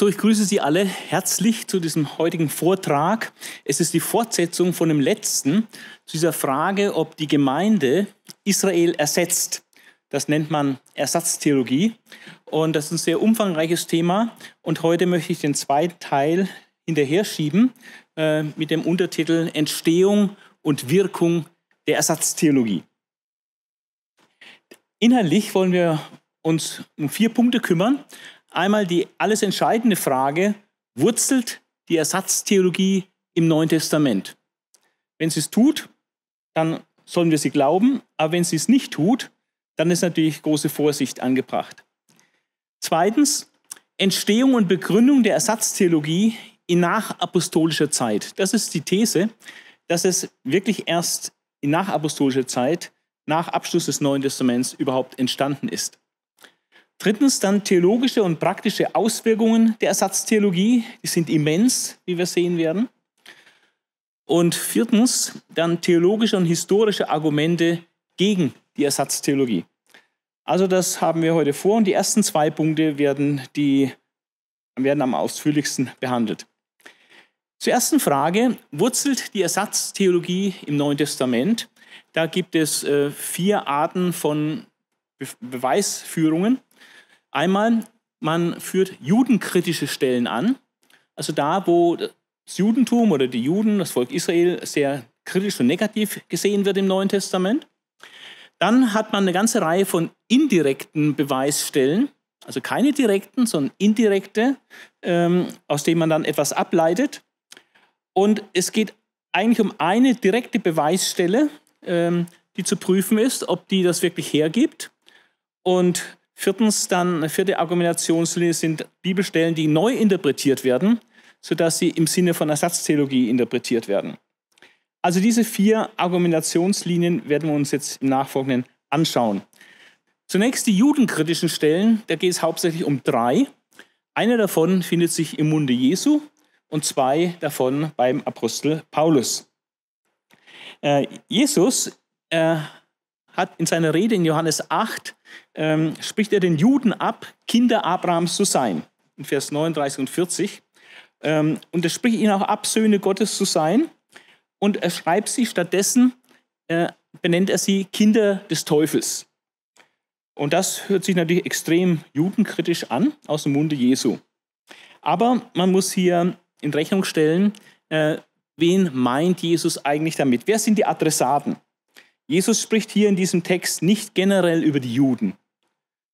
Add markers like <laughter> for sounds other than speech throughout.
So, ich grüße Sie alle herzlich zu diesem heutigen Vortrag. Es ist die Fortsetzung von dem letzten zu dieser Frage, ob die Gemeinde Israel ersetzt. Das nennt man Ersatztheologie und das ist ein sehr umfangreiches Thema. Und heute möchte ich den zweiten Teil hinterher schieben äh, mit dem Untertitel Entstehung und Wirkung der Ersatztheologie. Inhaltlich wollen wir uns um vier Punkte kümmern einmal die alles entscheidende Frage, wurzelt die Ersatztheologie im Neuen Testament? Wenn sie es tut, dann sollen wir sie glauben, aber wenn sie es nicht tut, dann ist natürlich große Vorsicht angebracht. Zweitens, Entstehung und Begründung der Ersatztheologie in nachapostolischer Zeit. Das ist die These, dass es wirklich erst in nachapostolischer Zeit, nach Abschluss des Neuen Testaments, überhaupt entstanden ist. Drittens dann theologische und praktische Auswirkungen der Ersatztheologie. Die sind immens, wie wir sehen werden. Und viertens dann theologische und historische Argumente gegen die Ersatztheologie. Also das haben wir heute vor und die ersten zwei Punkte werden, die, werden am ausführlichsten behandelt. Zur ersten Frage, wurzelt die Ersatztheologie im Neuen Testament? Da gibt es äh, vier Arten von Be Beweisführungen. Einmal, man führt judenkritische Stellen an, also da, wo das Judentum oder die Juden, das Volk Israel, sehr kritisch und negativ gesehen wird im Neuen Testament. Dann hat man eine ganze Reihe von indirekten Beweisstellen, also keine direkten, sondern indirekte, ähm, aus denen man dann etwas ableitet. Und es geht eigentlich um eine direkte Beweisstelle, ähm, die zu prüfen ist, ob die das wirklich hergibt. Und Viertens dann, eine vierte Argumentationslinie sind Bibelstellen, die neu interpretiert werden, sodass sie im Sinne von Ersatztheologie interpretiert werden. Also diese vier Argumentationslinien werden wir uns jetzt im Nachfolgenden anschauen. Zunächst die judenkritischen Stellen, da geht es hauptsächlich um drei. Eine davon findet sich im Munde Jesu und zwei davon beim Apostel Paulus. Äh, Jesus äh, hat in seiner Rede in Johannes 8 ähm, spricht er den Juden ab, Kinder Abrahams zu sein. In Vers 39 und 40. Ähm, und er spricht ihnen auch ab, Söhne Gottes zu sein. Und er schreibt sie stattdessen, äh, benennt er sie Kinder des Teufels. Und das hört sich natürlich extrem judenkritisch an aus dem Munde Jesu. Aber man muss hier in Rechnung stellen, äh, wen meint Jesus eigentlich damit? Wer sind die Adressaten? Jesus spricht hier in diesem Text nicht generell über die Juden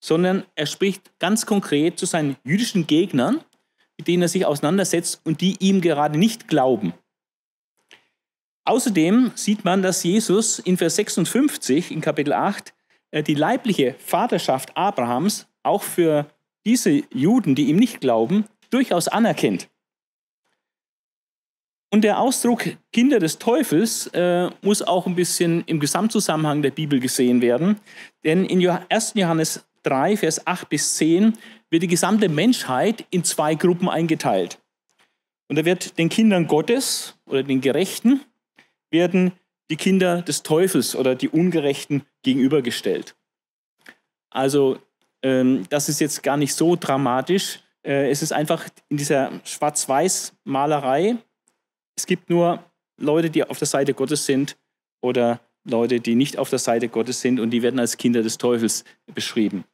sondern er spricht ganz konkret zu seinen jüdischen Gegnern, mit denen er sich auseinandersetzt und die ihm gerade nicht glauben. Außerdem sieht man, dass Jesus in Vers 56 in Kapitel 8 äh, die leibliche Vaterschaft Abrahams auch für diese Juden, die ihm nicht glauben, durchaus anerkennt. Und der Ausdruck Kinder des Teufels äh, muss auch ein bisschen im Gesamtzusammenhang der Bibel gesehen werden. Denn in 1. Johannes 3, Vers 8 bis 10 wird die gesamte Menschheit in zwei Gruppen eingeteilt. Und da wird den Kindern Gottes oder den Gerechten werden die Kinder des Teufels oder die Ungerechten gegenübergestellt. Also ähm, das ist jetzt gar nicht so dramatisch. Äh, es ist einfach in dieser Schwarz-Weiß-Malerei. Es gibt nur Leute, die auf der Seite Gottes sind oder Leute, die nicht auf der Seite Gottes sind und die werden als Kinder des Teufels beschrieben.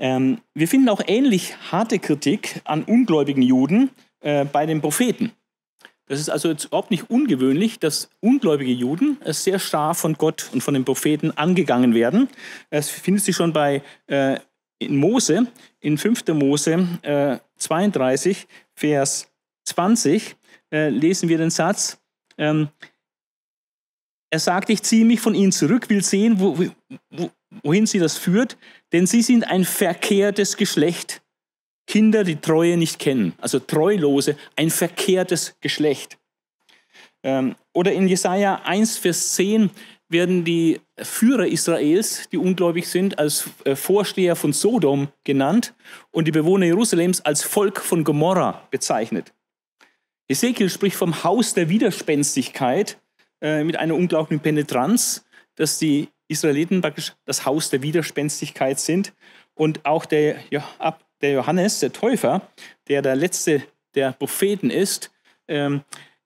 Ähm, wir finden auch ähnlich harte Kritik an ungläubigen Juden äh, bei den Propheten. Das ist also jetzt überhaupt nicht ungewöhnlich, dass ungläubige Juden äh, sehr scharf von Gott und von den Propheten angegangen werden. Das findet sich schon bei äh, in Mose, in 5. Mose äh, 32, Vers 20, äh, lesen wir den Satz. Ähm, er sagt, ich ziehe mich von ihnen zurück, will sehen, wo, wo, wohin sie das führt. Denn sie sind ein verkehrtes Geschlecht. Kinder, die Treue nicht kennen. Also Treulose, ein verkehrtes Geschlecht. Ähm, oder in Jesaja 1, Vers 10 werden die Führer Israels, die ungläubig sind, als äh, Vorsteher von Sodom genannt und die Bewohner Jerusalems als Volk von Gomorra bezeichnet. Ezekiel spricht vom Haus der Widerspenstigkeit äh, mit einer unglaublichen Penetranz, dass die Israeliten praktisch das Haus der Widerspenstigkeit sind. Und auch der, der Johannes, der Täufer, der der letzte der Propheten ist, ähm,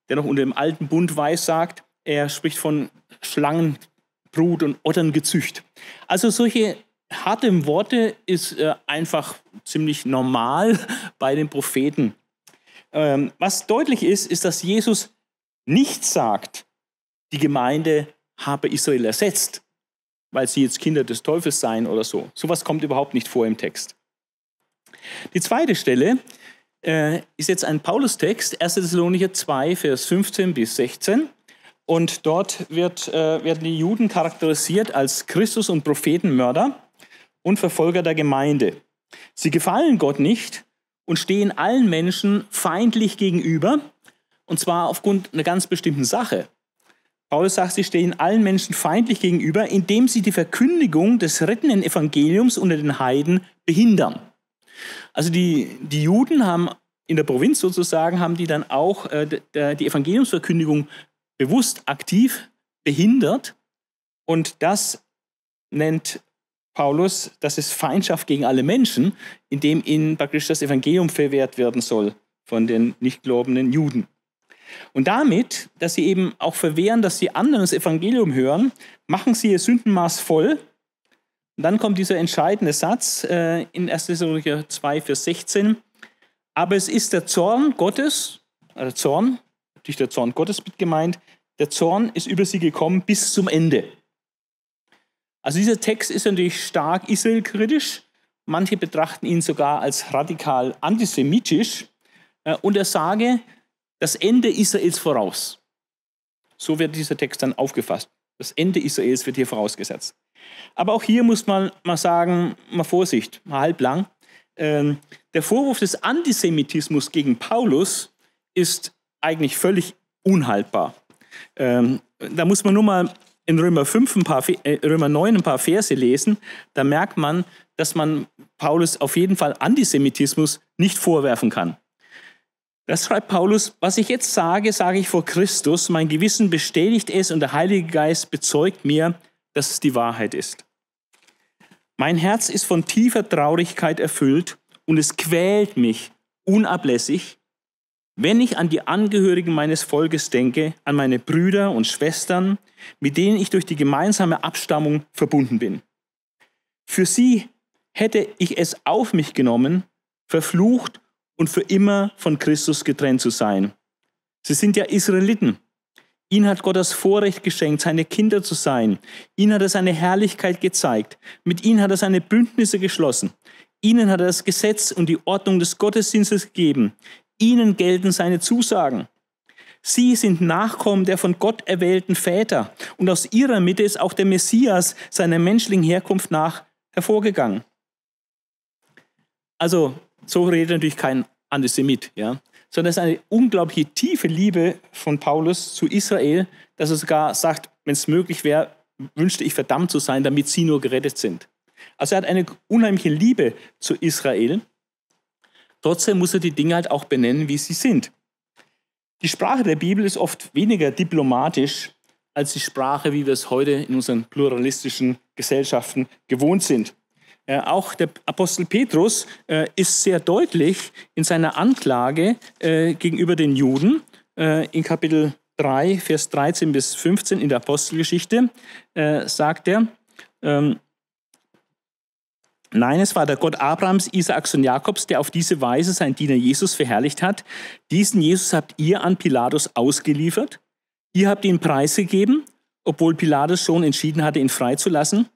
der noch unter dem alten Bund weiß, sagt, er spricht von Schlangenbrut und Otterngezücht. Also solche harten Worte ist äh, einfach ziemlich normal <laughs> bei den Propheten. Ähm, was deutlich ist, ist, dass Jesus nicht sagt, die Gemeinde habe Israel ersetzt, weil sie jetzt Kinder des Teufels seien oder so. Sowas kommt überhaupt nicht vor im Text. Die zweite Stelle äh, ist jetzt ein Paulus-Text, 1. Thessalonicher 2, Vers 15 bis 16. Und dort wird, äh, werden die Juden charakterisiert als Christus- und Prophetenmörder und Verfolger der Gemeinde. Sie gefallen Gott nicht und stehen allen Menschen feindlich gegenüber, und zwar aufgrund einer ganz bestimmten Sache. Paulus sagt, sie stehen allen Menschen feindlich gegenüber, indem sie die Verkündigung des rettenden Evangeliums unter den Heiden behindern. Also die, die Juden haben in der Provinz sozusagen, haben die dann auch äh, die Evangeliumsverkündigung bewusst aktiv behindert. Und das nennt Paulus, das ist Feindschaft gegen alle Menschen, indem ihnen praktisch das Evangelium verwehrt werden soll von den nichtgläubigen Juden. Und damit, dass sie eben auch verwehren, dass die anderen das Evangelium hören, machen sie ihr Sündenmaß voll. Und dann kommt dieser entscheidende Satz äh, in 1. Thessalonicher 2, Vers 16. Aber es ist der Zorn Gottes, also Zorn, natürlich der Zorn Gottes mit gemeint, der Zorn ist über sie gekommen bis zum Ende. Also dieser Text ist natürlich stark israelkritisch. Manche betrachten ihn sogar als radikal antisemitisch. Äh, und er sage, das Ende Israels voraus. So wird dieser Text dann aufgefasst. Das Ende Israels wird hier vorausgesetzt. Aber auch hier muss man mal sagen, mal Vorsicht, mal halblang. Ähm, der Vorwurf des Antisemitismus gegen Paulus ist eigentlich völlig unhaltbar. Ähm, da muss man nur mal in Römer, 5 ein paar, äh, Römer 9 ein paar Verse lesen. Da merkt man, dass man Paulus auf jeden Fall Antisemitismus nicht vorwerfen kann. Das schreibt Paulus, was ich jetzt sage, sage ich vor Christus, mein Gewissen bestätigt es und der Heilige Geist bezeugt mir, dass es die Wahrheit ist. Mein Herz ist von tiefer Traurigkeit erfüllt und es quält mich unablässig, wenn ich an die Angehörigen meines Volkes denke, an meine Brüder und Schwestern, mit denen ich durch die gemeinsame Abstammung verbunden bin. Für sie hätte ich es auf mich genommen, verflucht und für immer von Christus getrennt zu sein. Sie sind ja Israeliten. Ihnen hat Gott das Vorrecht geschenkt, seine Kinder zu sein. Ihnen hat er seine Herrlichkeit gezeigt. Mit ihnen hat er seine Bündnisse geschlossen. Ihnen hat er das Gesetz und die Ordnung des Gottesdienstes gegeben. Ihnen gelten seine Zusagen. Sie sind Nachkommen der von Gott erwählten Väter. Und aus ihrer Mitte ist auch der Messias seiner menschlichen Herkunft nach hervorgegangen. Also so redet natürlich kein Antisemit, ja, sondern es ist eine unglaubliche tiefe Liebe von Paulus zu Israel, dass er sogar sagt, wenn es möglich wäre, wünschte ich verdammt zu sein, damit sie nur gerettet sind. Also er hat eine unheimliche Liebe zu Israel. Trotzdem muss er die Dinge halt auch benennen, wie sie sind. Die Sprache der Bibel ist oft weniger diplomatisch als die Sprache, wie wir es heute in unseren pluralistischen Gesellschaften gewohnt sind. Äh, auch der Apostel Petrus äh, ist sehr deutlich in seiner Anklage äh, gegenüber den Juden äh, in Kapitel 3, Vers 13 bis 15 in der Apostelgeschichte, äh, sagt er, ähm, Nein, es war der Gott Abrahams, Isaaks und Jakobs, der auf diese Weise seinen Diener Jesus verherrlicht hat. Diesen Jesus habt ihr an Pilatus ausgeliefert. Ihr habt ihn preisgegeben, obwohl Pilatus schon entschieden hatte, ihn freizulassen.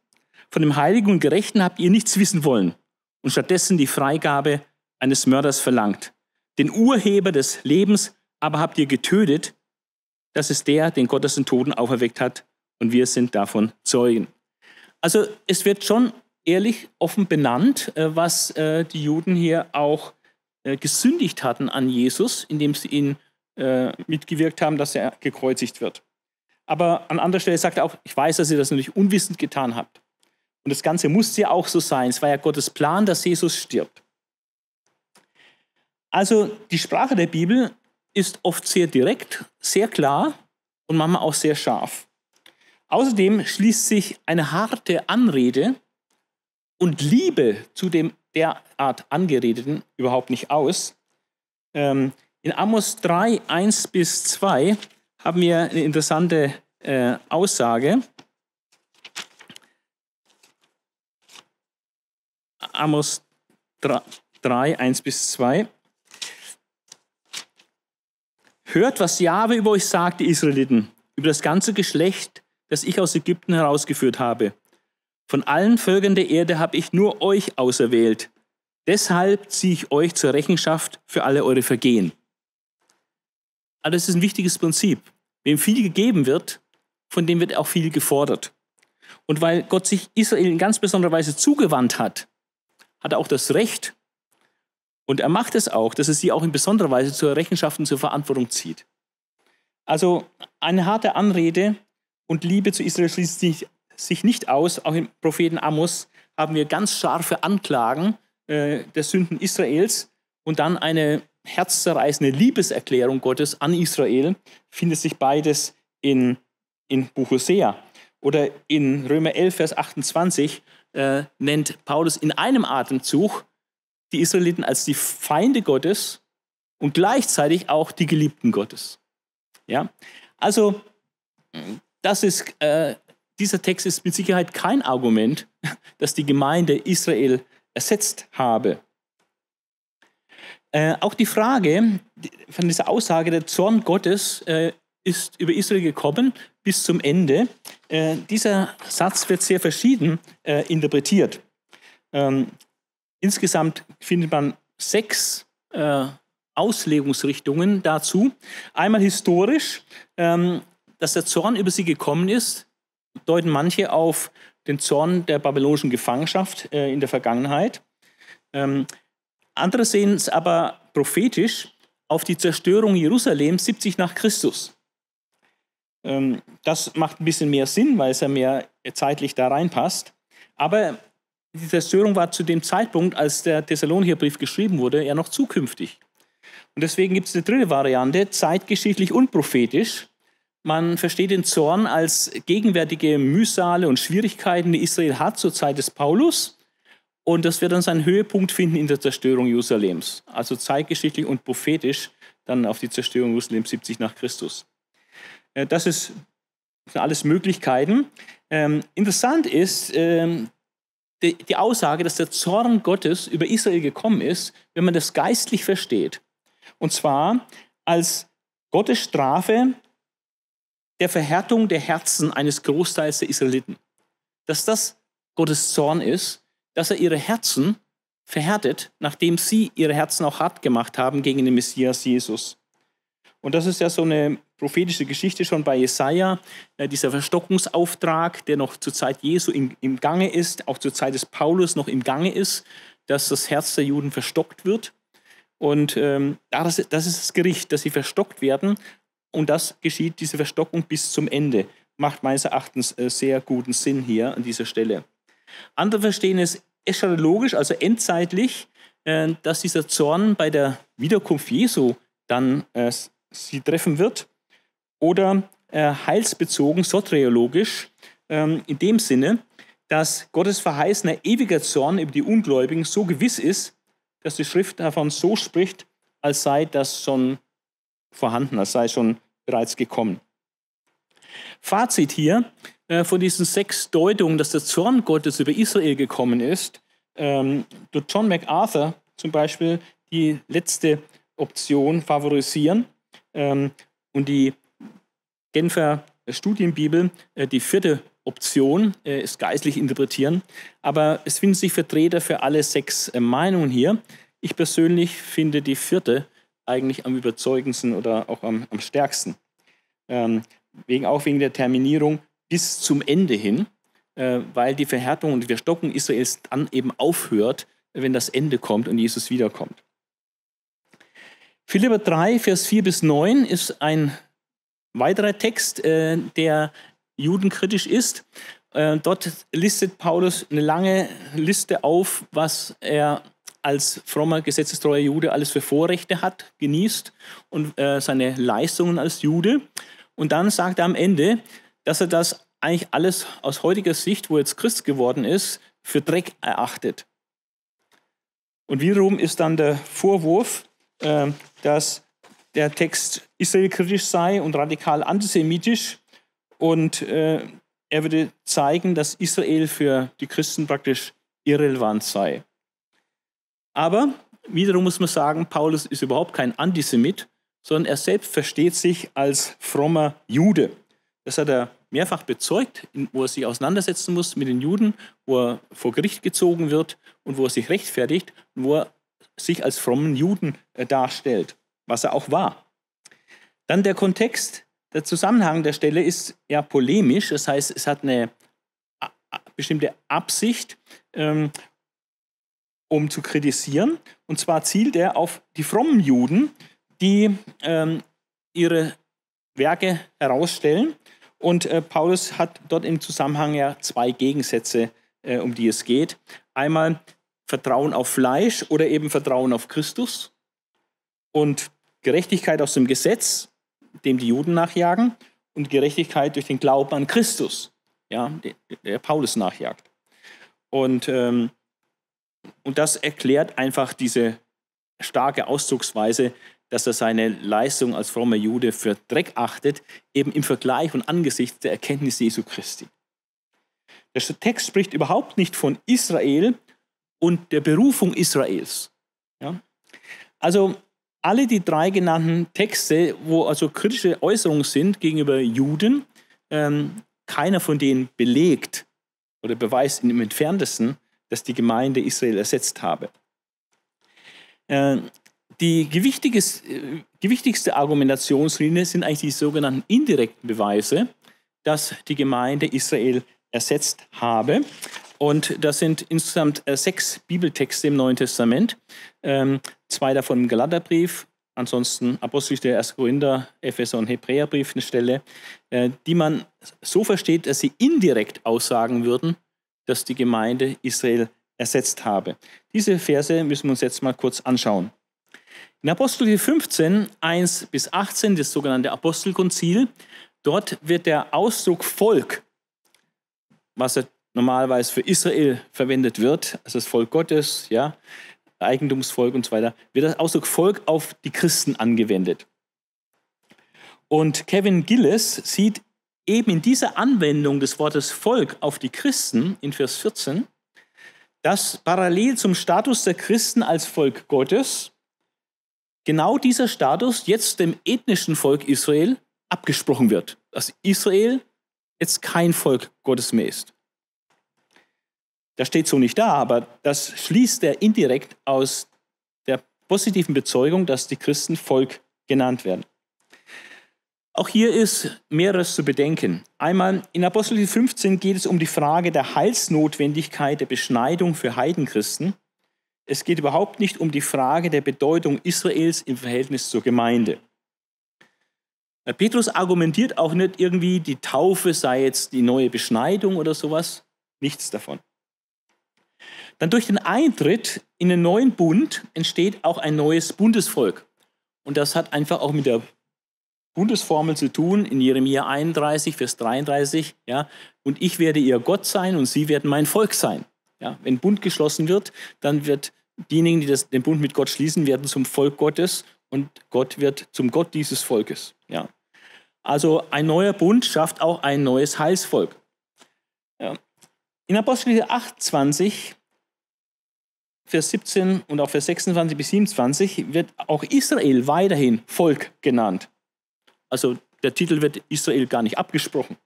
Von dem Heiligen und Gerechten habt ihr nichts wissen wollen und stattdessen die Freigabe eines Mörders verlangt. Den Urheber des Lebens aber habt ihr getötet. Das ist der, den Gott aus den Toten auferweckt hat und wir sind davon Zeugen. Also es wird schon ehrlich offen benannt, äh, was äh, die Juden hier auch äh, gesündigt hatten an Jesus, indem sie ihn mitgewirkt haben, dass er gekreuzigt wird. Aber an anderer Stelle sagt er auch, ich weiß, dass ihr das natürlich unwissend getan habt. Und das Ganze musste ja auch so sein. Es war ja Gottes Plan, dass Jesus stirbt. Also die Sprache der Bibel ist oft sehr direkt, sehr klar und manchmal auch sehr scharf. Außerdem schließt sich eine harte Anrede und Liebe zu dem derart Angeredeten überhaupt nicht aus. Ähm, in Amos 3, 1 bis 2 haben wir eine interessante äh, Aussage. Amos 3, 1 bis 2. Hört, was Jahwe über euch sagt, die Israeliten, über das ganze Geschlecht, das ich aus Ägypten herausgeführt habe. Von allen Völkern der Erde habe ich nur euch auserwählt. Deshalb ziehe ich euch zur Rechenschaft für alle eure Vergehen. Aber also das ist ein wichtiges Prinzip. Wem viel gegeben wird, von dem wird auch viel gefordert. Und weil Gott sich Israel in ganz besonderer Weise zugewandt hat, hat er auch das Recht und er macht es auch, dass er sie auch in besonderer Weise zur Rechenschaft und zur Verantwortung zieht. Also eine harte Anrede und Liebe zu Israel schließt sich nicht aus. Auch im Propheten Amos haben wir ganz scharfe Anklagen äh, der Sünden Israels und dann eine herzzerreißende Liebeserklärung Gottes an Israel findet sich beides in, in Buch Hosea oder in Römer 11, Vers 28 äh, nennt Paulus in einem Atemzug die Israeliten als die Feinde Gottes und gleichzeitig auch die Geliebten Gottes. Ja, also das ist, äh, dieser Text ist mit Sicherheit kein Argument, <laughs> dass die Gemeinde Israel ersetzt habe. Äh, auch die Frage von dieser Aussage, der Zorn Gottes äh, ist über Israel gekommen bis zum Ende. Äh, dieser Satz wird sehr verschieden äh, interpretiert. Ähm, insgesamt findet man sechs äh, Auslegungsrichtungen dazu. Einmal historisch, ähm, dass der Zorn über sie gekommen ist, deuten manche auf den Zorn der babylonischen Gefangenschaft äh, in der Vergangenheit. Ähm, andere sehen es aber prophetisch auf die Zerstörung Jerusalems 70 nach Christus. Ähm, das macht ein bisschen mehr Sinn, weil es ja mehr zeitlich da reinpasst. Aber die Zerstörung war zu dem Zeitpunkt, als der Thessalonicher geschrieben wurde, ja noch zukünftig. Und deswegen gibt es eine dritte Variante, zeitgeschichtlich und prophetisch. Man versteht den Zorn als gegenwärtige Mühsale und Schwierigkeiten, die Israel hat zur Zeit des Paulus. Und das wird dann seinen Höhepunkt finden in der Zerstörung Jerusalems. Also zeitgeschichtlich und prophetisch dann auf die Zerstörung Jerusalems 70 nach Christus. Äh, das ist alles Möglichkeiten. Ähm, interessant ist ähm, die, die, Aussage, dass der Zorn Gottes über Israel gekommen ist, wenn man das geistlich versteht. Und zwar als Gottes Strafe der Verhärtung der Herzen eines Großteils der Israeliten. Dass das Gottes Zorn ist, dass er ihre Herzen verhärtet, nachdem sie ihre Herzen auch hart gemacht haben gegen den Messias Jesus. Und das ist ja so eine prophetische Geschichte schon bei Jesaja, äh, dieser Verstockungsauftrag, der noch zur Zeit Jesu im, Gange ist, auch zur Zeit des Paulus noch im Gange ist, dass das Herz der Juden verstockt wird. Und ähm, das, das ist das Gericht, dass sie verstockt werden. Und das geschieht, diese Verstockung bis zum Ende. Macht meines Erachtens äh, sehr guten Sinn hier an dieser Stelle. Andere verstehen es eschatologisch, also endzeitlich, äh, dass dieser Zorn bei der Wiederkunft Jesu dann äh, sie treffen wird oder äh, heilsbezogen, soteriologisch, ähm, in dem Sinne, dass Gottes verheißener ewiger Zorn über die Ungläubigen so gewiss ist, dass die Schrift davon so spricht, als sei das schon vorhanden, als sei schon bereits gekommen. Fazit hier äh, von diesen sechs Deutungen, dass der Zorn Gottes über Israel gekommen ist, ähm, durch John MacArthur zum Beispiel die letzte Option favorisieren ähm, und die Genfer Studienbibel äh, die vierte Option, äh, ist geistlich interpretieren. Aber es finden sich Vertreter für alle sechs äh, Meinungen hier. Ich persönlich finde die vierte eigentlich am überzeugendsten oder auch am, am stärksten. Ähm, wegen, auch wegen der Terminierung bis zum Ende hin, äh, weil die Verhärtung und Verstocken Israels dann eben aufhört, wenn das Ende kommt und Jesus wiederkommt. Philipper 3, Vers 4 bis 9 ist ein weiterer Text, äh, der judenkritisch ist. Äh, dort listet Paulus eine lange Liste auf, was er als frommer, gesetzestreuer Jude alles für Vorrechte hat, genießt und äh, seine Leistungen als Jude. Und dann sagt er am Ende, dass er das eigentlich alles aus heutiger Sicht, wo er jetzt Christ geworden ist, für Dreck erachtet. Und wiederum ist dann der Vorwurf, äh, dass der Text israelkritisch sei und radikal antisemitisch. Und äh, er würde zeigen, dass Israel für die Christen praktisch irrelevant sei. Aber wiederum muss man sagen, Paulus ist überhaupt kein Antisemit, sondern er selbst versteht sich als frommer Jude. Das hat er mehrfach bezeugt, wo er sich auseinandersetzen muss mit den Juden, wo er vor Gericht gezogen wird und wo er sich rechtfertigt und wo er sich als frommen Juden äh, darstellt was er auch war. Dann der Kontext, der Zusammenhang der Stelle ist ja polemisch, das heißt, es hat eine bestimmte Absicht, ähm, um zu kritisieren. Und zwar zielt er auf die frommen Juden, die ähm, ihre Werke herausstellen. Und äh, Paulus hat dort im Zusammenhang ja zwei Gegensätze, äh, um die es geht. Einmal Vertrauen auf Fleisch oder eben Vertrauen auf Christus. Und Gerechtigkeit aus dem Gesetz, dem die Juden nachjagen, und Gerechtigkeit durch den Glauben an Christus, ja, der, Paulus nachjagt. Und, ähm, und das erklärt einfach diese starke Ausdrucksweise, dass er seine Leistung als frommer Jude für Dreck achtet, eben im Vergleich und angesichts der Erkenntnis Jesu Christi. Der Text spricht überhaupt nicht von Israel und der Berufung Israels. Ja? Also alle die drei genannten Texte, wo also kritische Äußerungen sind gegenüber Juden, ähm, keiner von denen belegt oder beweist im entferntesten, dass die Gemeinde Israel ersetzt habe. Äh, die äh, gewichtigste Argumentationslinie sind eigentlich die sogenannten indirekten Beweise, dass die Gemeinde Israel ersetzt habe. Und das sind insgesamt äh, sechs Bibeltexte im Neuen Testament. Ähm, zwei davon im Galaterbrief, ansonsten Apostelgeschichte, 1. Korinther, Epheser und Hebräerbrief eine Stelle, äh, die man so versteht, dass sie indirekt aussagen würden, dass die Gemeinde Israel ersetzt habe. Diese Verse müssen wir uns jetzt mal kurz anschauen. In Apostelgeschichte 15, 1 bis 18, das sogenannte Apostelkonzil, dort wird der Ausdruck Volk, was er normalerweise für Israel verwendet wird, also das Volk Gottes, ja, Eigentumsvolk und so weiter, wird das Ausdruck Volk auf die Christen angewendet. Und Kevin Gillis sieht eben in dieser Anwendung des Wortes Volk auf die Christen in Vers 14, dass parallel zum Status der Christen als Volk Gottes genau dieser Status jetzt dem ethnischen Volk Israel abgesprochen wird. Dass Israel jetzt kein Volk Gottes mehr ist. Das steht so nicht da, aber das schließt er indirekt aus der positiven Bezeugung, dass die Christen Volk genannt werden. Auch hier ist mehreres zu bedenken. Einmal in Apostel 15 geht es um die Frage der Heilsnotwendigkeit der Beschneidung für Heidenchristen. Es geht überhaupt nicht um die Frage der Bedeutung Israels im Verhältnis zur Gemeinde. Äh, Petrus argumentiert auch nicht irgendwie, die Taufe sei jetzt die neue Beschneidung oder sowas. Nichts davon. Dann durch den Eintritt in den neuen Bund entsteht auch ein neues Bundesvolk. Und das hat einfach auch mit der Bundesformel zu tun, in Jeremia 31, Vers 33. Ja, und ich werde ihr Gott sein und sie werden mein Volk sein. Ja, wenn Bund geschlossen wird, dann wird diejenigen, die das, den Bund mit Gott schließen, werden zum Volk Gottes und Gott wird zum Gott dieses Volkes. Ja. Also ein neuer Bund schafft auch ein neues Heilsvolk. Ja. In Apostelgeschichte 8,20 Vers 17 und auch Vers 26 bis 27 wird auch Israel weiterhin Volk genannt. Also der Titel wird Israel gar nicht abgesprochen.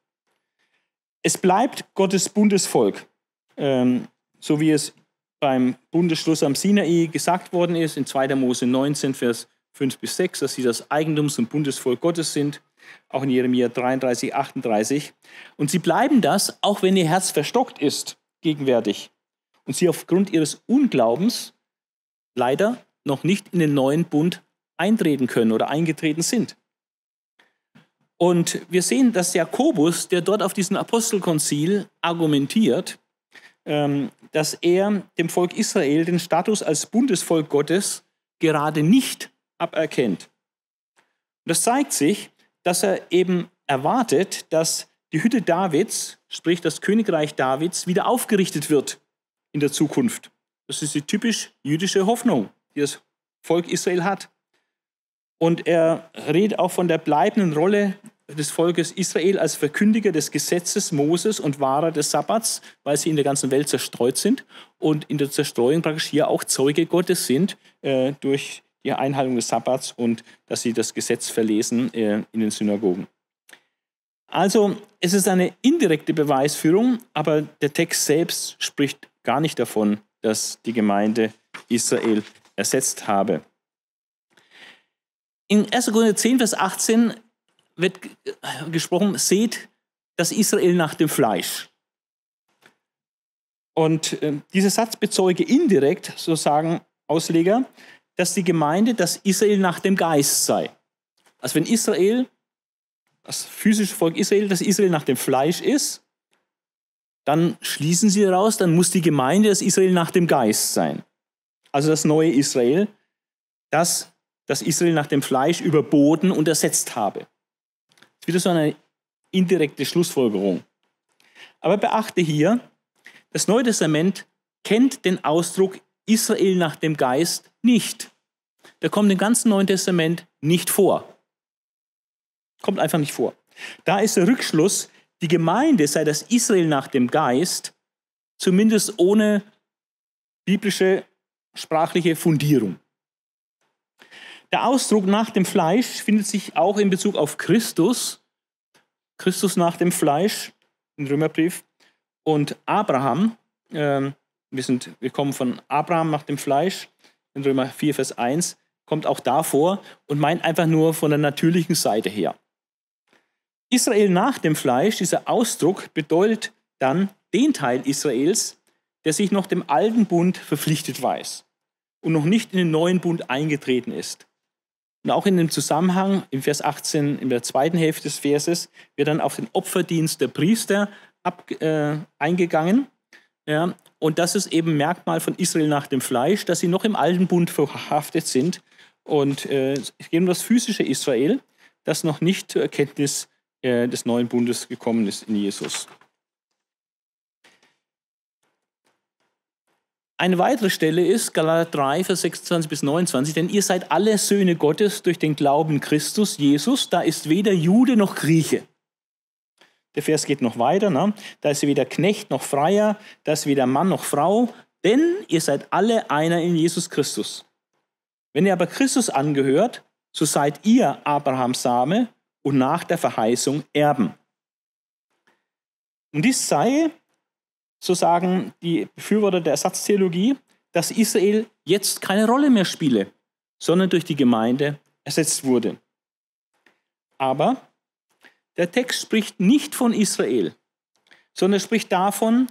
Es bleibt Gottes Bundesvolk, ähm, so wie es beim Bundesschluss am Sinai gesagt worden ist, in 2. Mose 19, Vers 5 bis 6, dass sie das Eigentums- und Bundesvolk Gottes sind, auch in Jeremia 33, 38. Und sie bleiben das, auch wenn ihr Herz verstockt ist, gegenwärtig und sie aufgrund ihres Unglaubens leider noch nicht in den neuen Bund eintreten können oder eingetreten sind. Und wir sehen, dass Jakobus, der dort auf diesem Apostelkonzil argumentiert, ähm, dass er dem Volk Israel den Status als Bundesvolk Gottes gerade nicht aberkennt. das zeigt sich, dass er eben erwartet, dass die Hütte Davids, sprich das Königreich Davids, wieder aufgerichtet wird in der Zukunft. Das ist die typisch jüdische Hoffnung, die das Volk Israel hat. Und er redet auch von der bleibenden Rolle des Volkes Israel als Verkündiger des Gesetzes Moses und Wahrer des Sabbats, weil sie in der ganzen Welt zerstreut sind und in der Zerstreuung praktisch hier auch Zeuge Gottes sind äh, durch die Einhaltung des Sabbats und dass sie das Gesetz verlesen äh, in den Synagogen. Also es ist eine indirekte Beweisführung, aber der Text selbst spricht gar nicht davon, dass die Gemeinde Israel ersetzt habe. In 1. Korinther 10, Vers 18 wird äh, gesprochen, seht das Israel nach dem Fleisch. Und äh, dieser Satz bezeuge indirekt, so sagen Ausleger, dass die Gemeinde das Israel nach dem Geist sei. Also wenn Israel, das physische Volk Israel, das Israel nach dem Fleisch ist, dann schließen sie daraus, dann muss die Gemeinde das Israel nach dem Geist sein. Also das neue Israel, das das Israel nach dem Fleisch überboten und ersetzt habe. Das ist wieder so eine indirekte Schlussfolgerung. Aber beachte hier, das Neue Testament kennt den Ausdruck Israel nach dem Geist nicht. Der kommt im ganzen Neuen Testament nicht vor. Kommt einfach nicht vor. Da ist der Rückschluss, die Gemeinde sei das Israel nach dem Geist, zumindest ohne biblische sprachliche Fundierung. Der Ausdruck nach dem Fleisch findet sich auch in Bezug auf Christus, Christus nach dem Fleisch im Römerbrief und Abraham. Ähm, wir, sind, wir kommen von Abraham nach dem Fleisch in Römer 4, Vers 1, kommt auch da vor und meint einfach nur von der natürlichen Seite her. Israel nach dem Fleisch, dieser Ausdruck bedeutet dann den Teil Israels, der sich noch dem alten Bund verpflichtet weiß und noch nicht in den neuen Bund eingetreten ist. Und auch in dem Zusammenhang, im Vers 18, in der zweiten Hälfte des Verses, wird dann auf den Opferdienst der Priester ab, äh, eingegangen. Ja, und das ist eben Merkmal von Israel nach dem Fleisch, dass sie noch im alten Bund verhaftet sind. Und äh, es geht um das physische Israel, das noch nicht zur Erkenntnis äh, des neuen Bundes gekommen ist in Jesus. Eine weitere Stelle ist Galater 3, Vers 26 bis 29, denn ihr seid alle Söhne Gottes durch den Glauben Christus, Jesus, da ist weder Jude noch Grieche. Der Vers geht noch weiter, ne? da ist weder Knecht noch Freier, da ist weder Mann noch Frau, denn ihr seid alle einer in Jesus Christus. Wenn ihr aber Christus angehört, so seid ihr Abrahams Same und nach der Verheißung erben. Und dies sei, so sagen die Befürworter der Ersatztheologie, dass Israel jetzt keine Rolle mehr spiele, sondern durch die Gemeinde ersetzt wurde. Aber der Text spricht nicht von Israel, sondern spricht davon,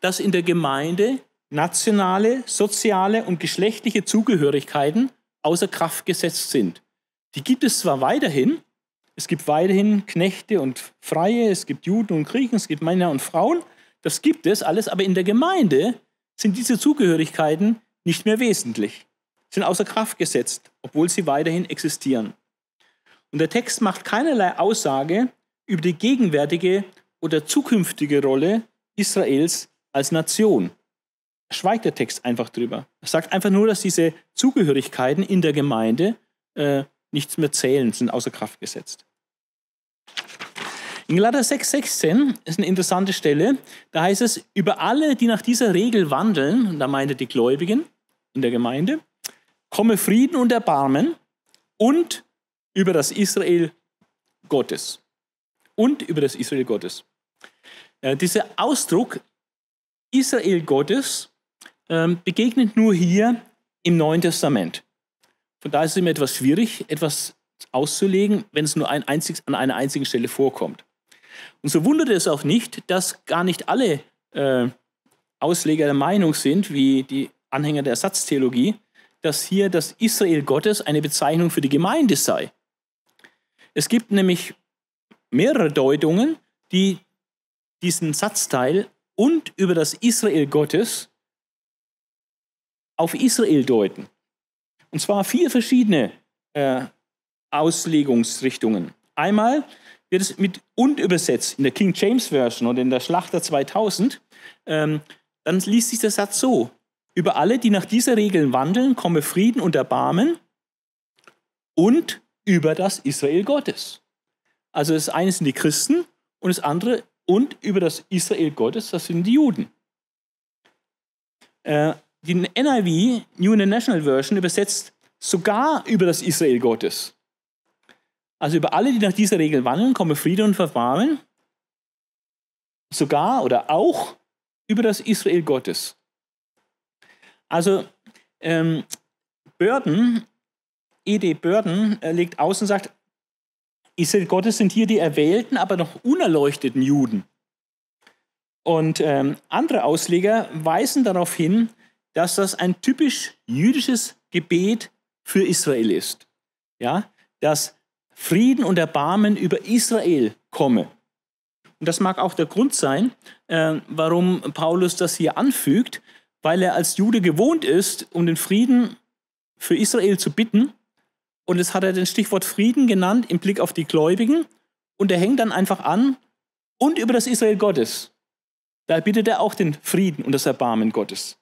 dass in der Gemeinde nationale, soziale und geschlechtliche Zugehörigkeiten außer Kraft gesetzt sind. Die gibt es zwar weiterhin, es gibt weiterhin Knechte und Freie, es gibt Juden und Griechen, es gibt Männer und Frauen. Das gibt es alles, aber in der Gemeinde sind diese Zugehörigkeiten nicht mehr wesentlich, sind außer Kraft gesetzt, obwohl sie weiterhin existieren. Und der Text macht keinerlei Aussage über die gegenwärtige oder zukünftige Rolle Israels als Nation. Da schweigt der Text einfach drüber. Er sagt einfach nur, dass diese Zugehörigkeiten in der Gemeinde äh, nichts mehr zählen, sind außer Kraft gesetzt. In Galater 6,16 ist eine interessante Stelle. Da heißt es, über alle, die nach dieser Regel wandeln, und da meint er die Gläubigen in der Gemeinde, komme Frieden und Erbarmen und über das Israel Gottes. Und über das Israel Gottes. Äh, dieser Ausdruck Israel Gottes äh, begegnet nur hier im Neuen Testament. Von daher ist es immer etwas schwierig, etwas auszulegen, wenn es nur ein einzig, an einer einzigen Stelle vorkommt. Und so wundert es auch nicht, dass gar nicht alle äh, Ausleger der Meinung sind, wie die Anhänger der Ersatztheologie, dass hier das Israel Gottes eine Bezeichnung für die Gemeinde sei. Es gibt nämlich mehrere Deutungen, die diesen Satzteil und über das Israel Gottes auf Israel deuten. Und zwar vier verschiedene äh, Auslegungsrichtungen. Einmal wird es mit und übersetzt. In der King James Version und in der Schlachter 2000, ähm, dann liest sich der Satz so. Über alle, die nach dieser Regeln wandeln, komme Frieden und Erbarmen und über das Israel Gottes. Also das eine sind die Christen und das andere und über das Israel Gottes, das sind die Juden. Äh, die NIV, New International Version, übersetzt sogar über das Israel Gottes. Also über alle, die nach dieser Regel wandeln, komme Friede und Verfahren. sogar oder auch über das Israel Gottes. Also ähm, Burden, E.D. Börden äh, legt aus und sagt, Israel Gottes sind hier die erwählten, aber noch unerleuchteten Juden. Und ähm, andere Ausleger weisen darauf hin, dass das ein typisch jüdisches Gebet für Israel ist. Ja, dass Frieden und Erbarmen über Israel komme. Und das mag auch der Grund sein, äh, warum Paulus das hier anfügt, weil er als Jude gewohnt ist, um den Frieden für Israel zu bitten. Und es hat er den Stichwort Frieden genannt im Blick auf die Gläubigen. Und er hängt dann einfach an und über das Israel Gottes. Da bittet er auch den Frieden und das Erbarmen Gottes.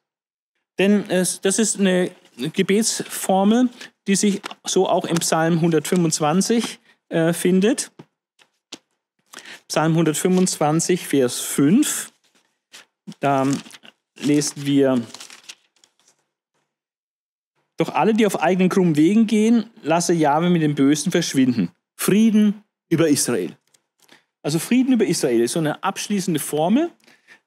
Denn äh, das ist eine Gebetsformel, die sich so auch im Psalm 125 äh, findet. Psalm 125, Vers 5. Da lesen wir, doch alle, die auf eigenen krummen Wegen gehen, lasse Jahwe mit dem Bösen verschwinden. Frieden über Israel. Also Frieden über Israel ist so eine abschließende Formel.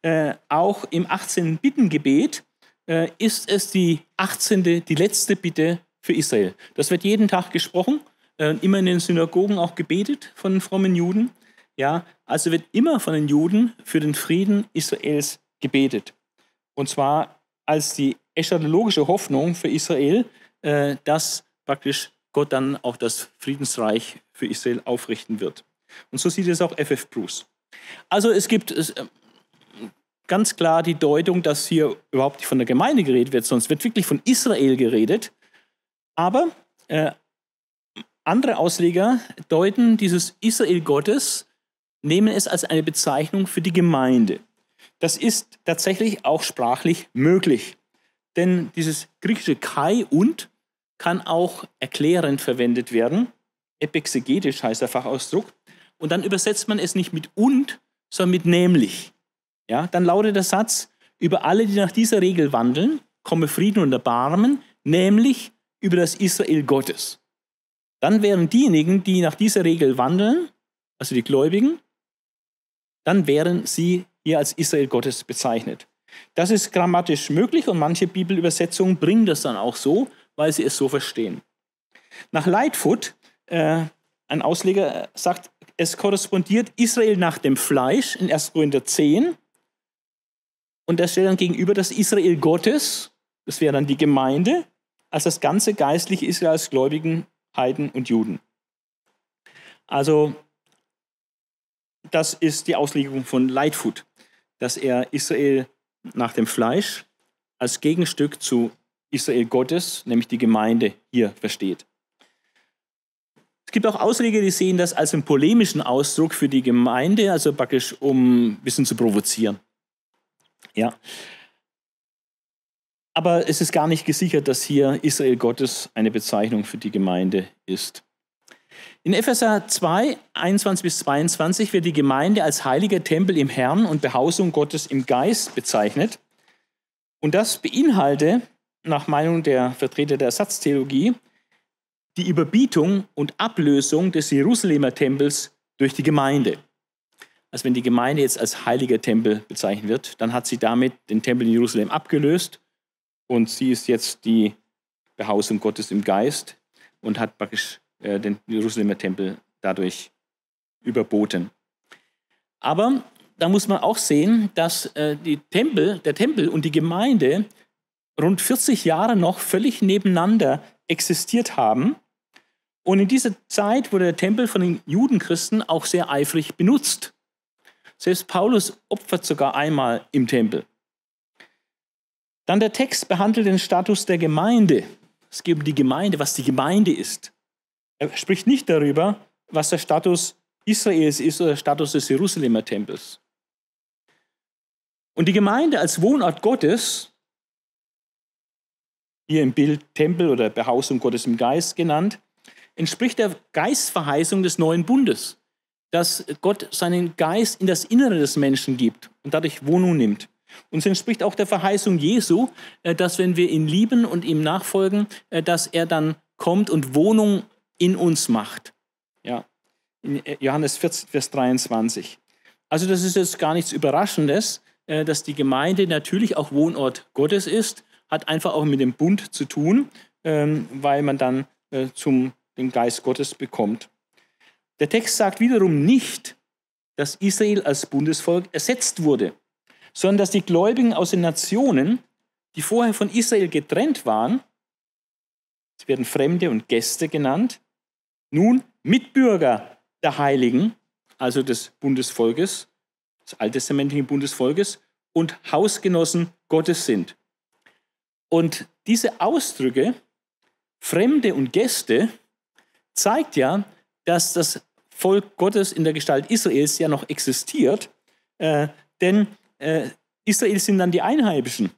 Äh, auch im 18. Bittengebet äh, ist es die 18., die letzte Bitte für Israel. Das wird jeden Tag gesprochen, äh, immer in den Synagogen auch gebetet von frommen Juden. Ja, also wird immer von den Juden für den Frieden Israels gebetet. Und zwar als die eschatologische Hoffnung für Israel, äh, dass praktisch Gott dann auch das Friedensreich für Israel aufrichten wird. Und so sieht es auch F.F. Bruce. Also es gibt ganz klar die Deutung, dass hier überhaupt nicht von der Gemeinde geredet wird, sonst wird wirklich von Israel geredet. Aber äh, andere Ausleger deuten dieses Israel Gottes, nehmen es als eine Bezeichnung für die Gemeinde. Das ist tatsächlich auch sprachlich möglich. Denn dieses griechische Kai und kann auch erklärend verwendet werden. Epexegetisch heißt der Fachausdruck. Und dann übersetzt man es nicht mit und, sondern mit nämlich. Ja, dann lautet der Satz, über alle, die nach dieser Regel wandeln, komme Frieden und Erbarmen, nämlich über das Israel Gottes. Dann wären diejenigen, die nach dieser Regel wandeln, also die Gläubigen, dann wären sie hier als Israel Gottes bezeichnet. Das ist grammatisch möglich und manche Bibelübersetzungen bringen das dann auch so, weil sie es so verstehen. Nach Lightfoot, äh, ein Ausleger sagt, es korrespondiert Israel nach dem Fleisch in 1. Korinther 10 und da stellt dann gegenüber das Israel Gottes, das wäre dann die Gemeinde, als das ganze geistliche Israels Gläubigen, Heiden und Juden. Also das ist die Auslegung von Lightfoot, dass er Israel nach dem Fleisch als Gegenstück zu Israel Gottes, nämlich die Gemeinde, hier versteht. Es gibt auch Ausleger, die sehen das als einen polemischen Ausdruck für die Gemeinde, also praktisch um ein bisschen zu provozieren. Ja. Aber es ist gar nicht gesichert, dass hier Israel Gottes eine Bezeichnung für die Gemeinde ist. In Epheser 2, 21 bis 22 wird die Gemeinde als heiliger Tempel im Herrn und Behausung Gottes im Geist bezeichnet. Und das beinhalte, nach Meinung der Vertreter der Ersatztheologie, die Überbietung und Ablösung des Jerusalemer Tempels durch die Gemeinde als wenn die Gemeinde jetzt als heiliger Tempel bezeichnet wird, dann hat sie damit den Tempel in Jerusalem abgelöst und sie ist jetzt die Behausung Gottes im Geist und hat praktisch äh, den Jerusalemer Tempel dadurch überboten. Aber da muss man auch sehen, dass äh, die Tempel, der Tempel und die Gemeinde rund 40 Jahre noch völlig nebeneinander existiert haben. Und in dieser Zeit wurde der Tempel von den Judenchristen auch sehr eifrig benutzt. Selbst Paulus opfert sogar einmal im Tempel. Dann der Text behandelt den Status der Gemeinde. Es geht um die Gemeinde, was die Gemeinde ist. Er spricht nicht darüber, was der Status Israels ist oder der Status des Jerusalemer Tempels. Und die Gemeinde als Wohnort Gottes, hier im Bild Tempel oder Behausung Gottes im Geist genannt, entspricht der Geistverheißung des neuen Bundes dass Gott seinen Geist in das Innere des Menschen gibt und dadurch Wohnung nimmt. Uns entspricht auch der Verheißung Jesu, äh, dass wenn wir ihn lieben und ihm nachfolgen, äh, dass er dann kommt und Wohnung in uns macht. Ja, in äh, Johannes 14, Vers 23. Also das ist jetzt gar nichts Überraschendes, dass die Gemeinde natürlich auch Wohnort Gottes ist, hat einfach auch mit dem Bund zu tun, ähm, weil man dann zum, den Geist Gottes bekommt. Der Text sagt wiederum nicht, dass Israel als Bundesvolk ersetzt wurde, sondern dass die Gläubigen aus den Nationen, die vorher von Israel getrennt waren, sie werden Fremde und Gäste genannt, nun Mitbürger der Heiligen, also des Bundesvolkes, des alttestamentlichen Bundesvolkes, und Hausgenossen Gottes sind. Und diese Ausdrücke, Fremde und Gäste, zeigt ja, dass das Volk Gottes in der Gestalt Israels ja noch existiert. Äh, denn äh, Israel sind dann die Einheimischen.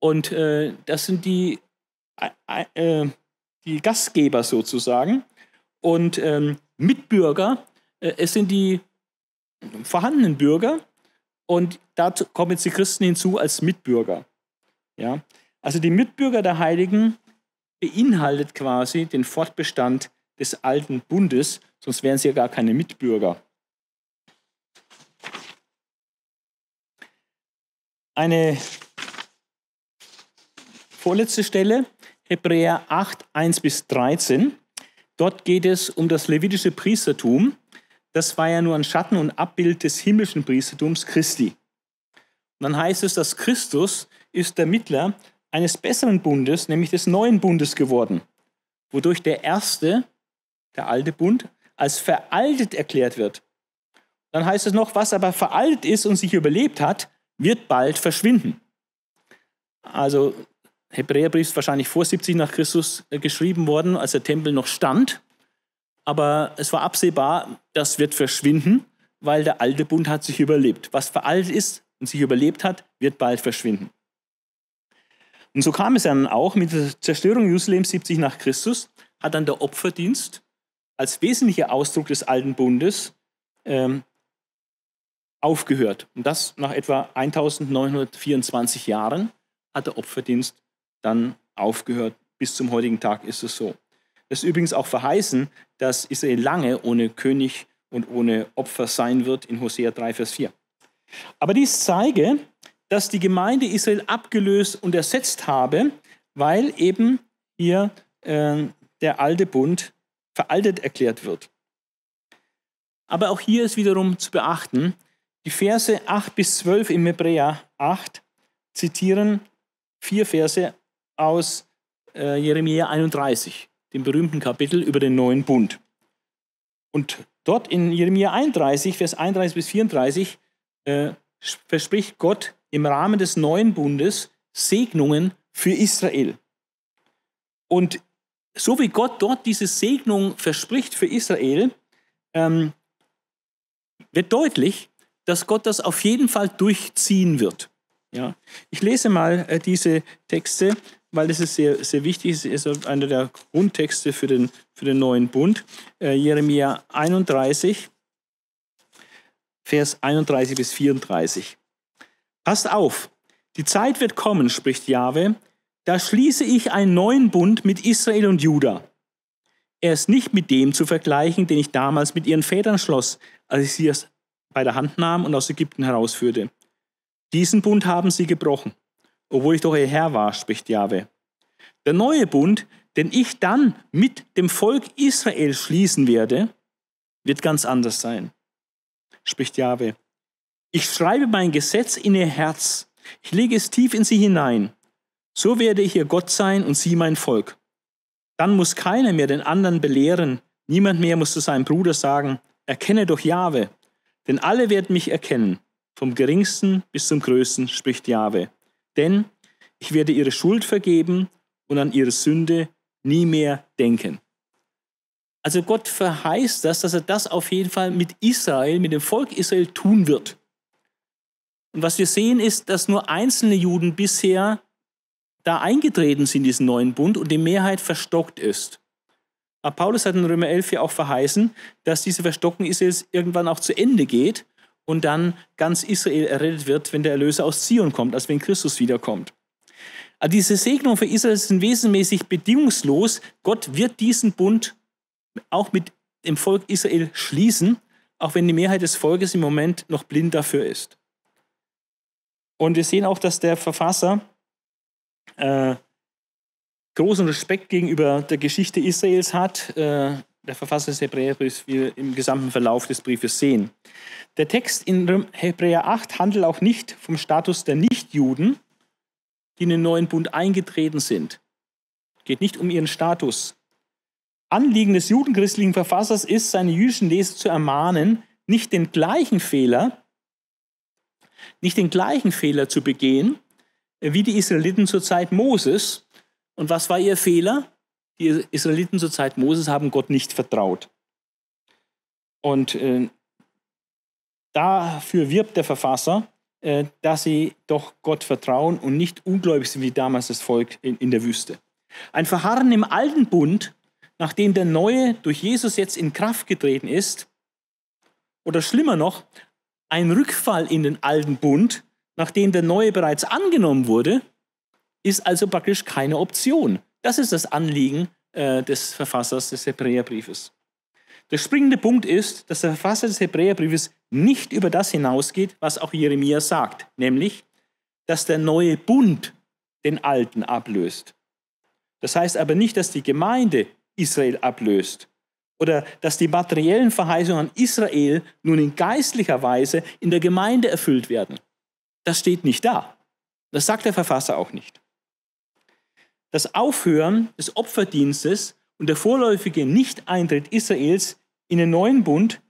Und äh, das sind die, äh, äh, die Gastgeber sozusagen und ähm, Mitbürger. Äh, es sind die vorhandenen Bürger. Und da kommen jetzt die Christen hinzu als Mitbürger. Ja? Also die Mitbürger der Heiligen beinhaltet quasi den Fortbestand der des alten Bundes, sonst wären sie ja gar keine Mitbürger. Eine vorletzte Stelle, Hebräer 8, 1 bis 13. Dort geht es um das levitische Priestertum. Das war ja nur ein Schatten und Abbild des himmlischen Priestertums Christi. Und dann heißt es, dass Christus ist der Mittler eines besseren Bundes, nämlich des neuen Bundes geworden, wodurch der erste der alte Bund, als veraltet erklärt wird. Dann heißt es noch, was aber veraltet ist und sich überlebt hat, wird bald verschwinden. Also Hebräerbrief ist wahrscheinlich vor 70 nach Christus äh, geschrieben worden, als der Tempel noch stand. Aber es war absehbar, das wird verschwinden, weil der alte Bund hat sich überlebt. Was veraltet ist und sich überlebt hat, wird bald verschwinden. Und so kam es dann auch mit der Zerstörung Jerusalems 70 nach Christus, hat dann der Opferdienst als wesentlicher Ausdruck des Alten Bundes ähm, aufgehört. Und das nach etwa 1924 Jahren hat der Opferdienst dann aufgehört. Bis zum heutigen Tag ist es so. Es ist übrigens auch verheißen, dass Israel lange ohne König und ohne Opfer sein wird in Hosea 3, Vers 4. Aber dies zeige, dass die Gemeinde Israel abgelöst und ersetzt habe, weil eben hier äh, der alte Bund veraltet erklärt wird. Aber auch hier ist wiederum zu beachten, die Verse 8 bis 12 im Hebräer 8 zitieren vier Verse aus äh, Jeremia 31, dem berühmten Kapitel über den neuen Bund. Und dort in Jeremia 31, Vers 31 bis 34, äh, verspricht Gott im Rahmen des neuen Bundes Segnungen für Israel. Und so wie Gott dort diese Segnung verspricht für Israel, ähm, wird deutlich, dass Gott das auf jeden Fall durchziehen wird. Ja. Ich lese mal äh, diese Texte, weil das ist sehr, sehr wichtig, es ist also einer der Grundtexte für den, für den neuen Bund. Äh, Jeremia 31, Vers 31 bis 34. Passt auf, die Zeit wird kommen, spricht Jahwe, da schließe ich einen neuen Bund mit Israel und Juda. Er ist nicht mit dem zu vergleichen, den ich damals mit ihren Vätern schloss, als ich sie erst bei der Hand nahm und aus Ägypten herausführte. Diesen Bund haben sie gebrochen, obwohl ich doch ihr Herr war, spricht Jahwe. Der neue Bund, den ich dann mit dem Volk Israel schließen werde, wird ganz anders sein, spricht Jahwe. Ich schreibe mein Gesetz in ihr Herz, ich lege es tief in sie hinein. So werde ich ihr Gott sein und sie mein Volk. Dann muss keiner mehr den anderen belehren, niemand mehr muss zu seinem Bruder sagen, erkenne doch Jahwe, denn alle werden mich erkennen, vom geringsten bis zum größten, spricht Jahwe. Denn ich werde ihre Schuld vergeben und an ihre Sünde nie mehr denken. Also Gott verheißt das, dass er das auf jeden Fall mit Israel, mit dem Volk Israel tun wird. Und was wir sehen ist, dass nur einzelne Juden bisher da eingetreten sind, diesen neuen Bund, und die Mehrheit verstockt ist. Aber Paulus hat in Römer 11 ja auch verheißen, dass diese Verstockung Israels irgendwann auch zu Ende geht und dann ganz Israel errettet wird, wenn der Erlöser aus Zion kommt, also wenn Christus wiederkommt. Also diese Segnungen für Israel sind wesentlich bedingungslos. Gott wird diesen Bund auch mit dem Volk Israel schließen, auch wenn die Mehrheit des Volkes im Moment noch blind dafür ist. Und wir sehen auch, dass der Verfasser äh, großen Respekt gegenüber der Geschichte Israels hat. Äh, der Verfasser des Hebräerbriefs, wie wir im gesamten Verlauf des Briefes sehen. Der Text in Hebräer 8 handelt auch nicht vom Status der Nichtjuden, die in den neuen Bund eingetreten sind. Es Geht nicht um ihren Status. Anliegen des judenchristlichen Verfassers ist, seine jüdischen Leser zu ermahnen, nicht den gleichen Fehler, nicht den gleichen Fehler zu begehen, wie die Israeliten zur Zeit Moses. Und was war ihr Fehler? Die Israeliten zur Zeit Moses haben Gott nicht vertraut. Und äh, dafür wirbt der Verfasser, äh, dass sie doch Gott vertrauen und nicht ungläubig sind wie damals das Volk in, in der Wüste. Ein Verharren im alten Bund, nachdem der neue durch Jesus jetzt in Kraft getreten ist, oder schlimmer noch, ein Rückfall in den alten Bund, nachdem der neue bereits angenommen wurde, ist also praktisch keine Option. Das ist das Anliegen äh, des Verfassers des Hebräerbriefes. Der springende Punkt ist, dass der Verfasser des Hebräerbriefes nicht über das hinausgeht, was auch Jeremia sagt, nämlich, dass der neue Bund den alten ablöst. Das heißt aber nicht, dass die Gemeinde Israel ablöst oder dass die materiellen Verheißungen an Israel nun in geistlicher Weise in der Gemeinde erfüllt werden. Das steht nicht da. Das sagt der Verfasser auch nicht. Das Aufhören des Opferdienstes und der vorläufige Nicht-Eintritt Israels in den neuen Bund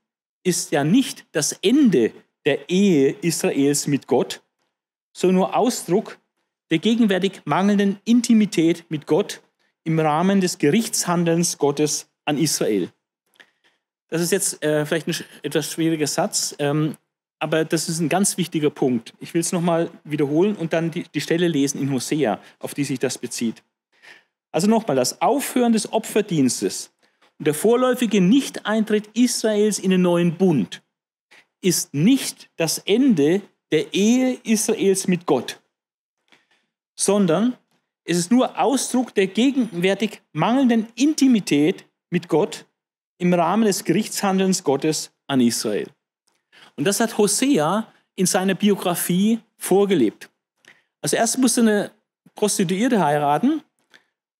ist ja nicht das Ende der Ehe Israels mit Gott, sondern nur Ausdruck der gegenwärtig mangelnden Intimität mit Gott im Rahmen des Gerichtshandelns Gottes an Israel. Das ist jetzt äh, vielleicht ein etwas schwieriger Satz. Ähm, aber das ist ein ganz wichtiger Punkt. Ich will es nochmal wiederholen und dann die, die Stelle lesen in Hosea, auf die sich das bezieht. Also nochmal, das Aufhören des Opferdienstes und der vorläufige Nichteintritt Israels in den neuen Bund ist nicht das Ende der Ehe Israels mit Gott, sondern es ist nur Ausdruck der gegenwärtig mangelnden Intimität mit Gott im Rahmen des Gerichtshandelns Gottes an Israel. Und das hat Hosea in seiner Biografie vorgelebt. Also erst musste eine Prostituierte heiraten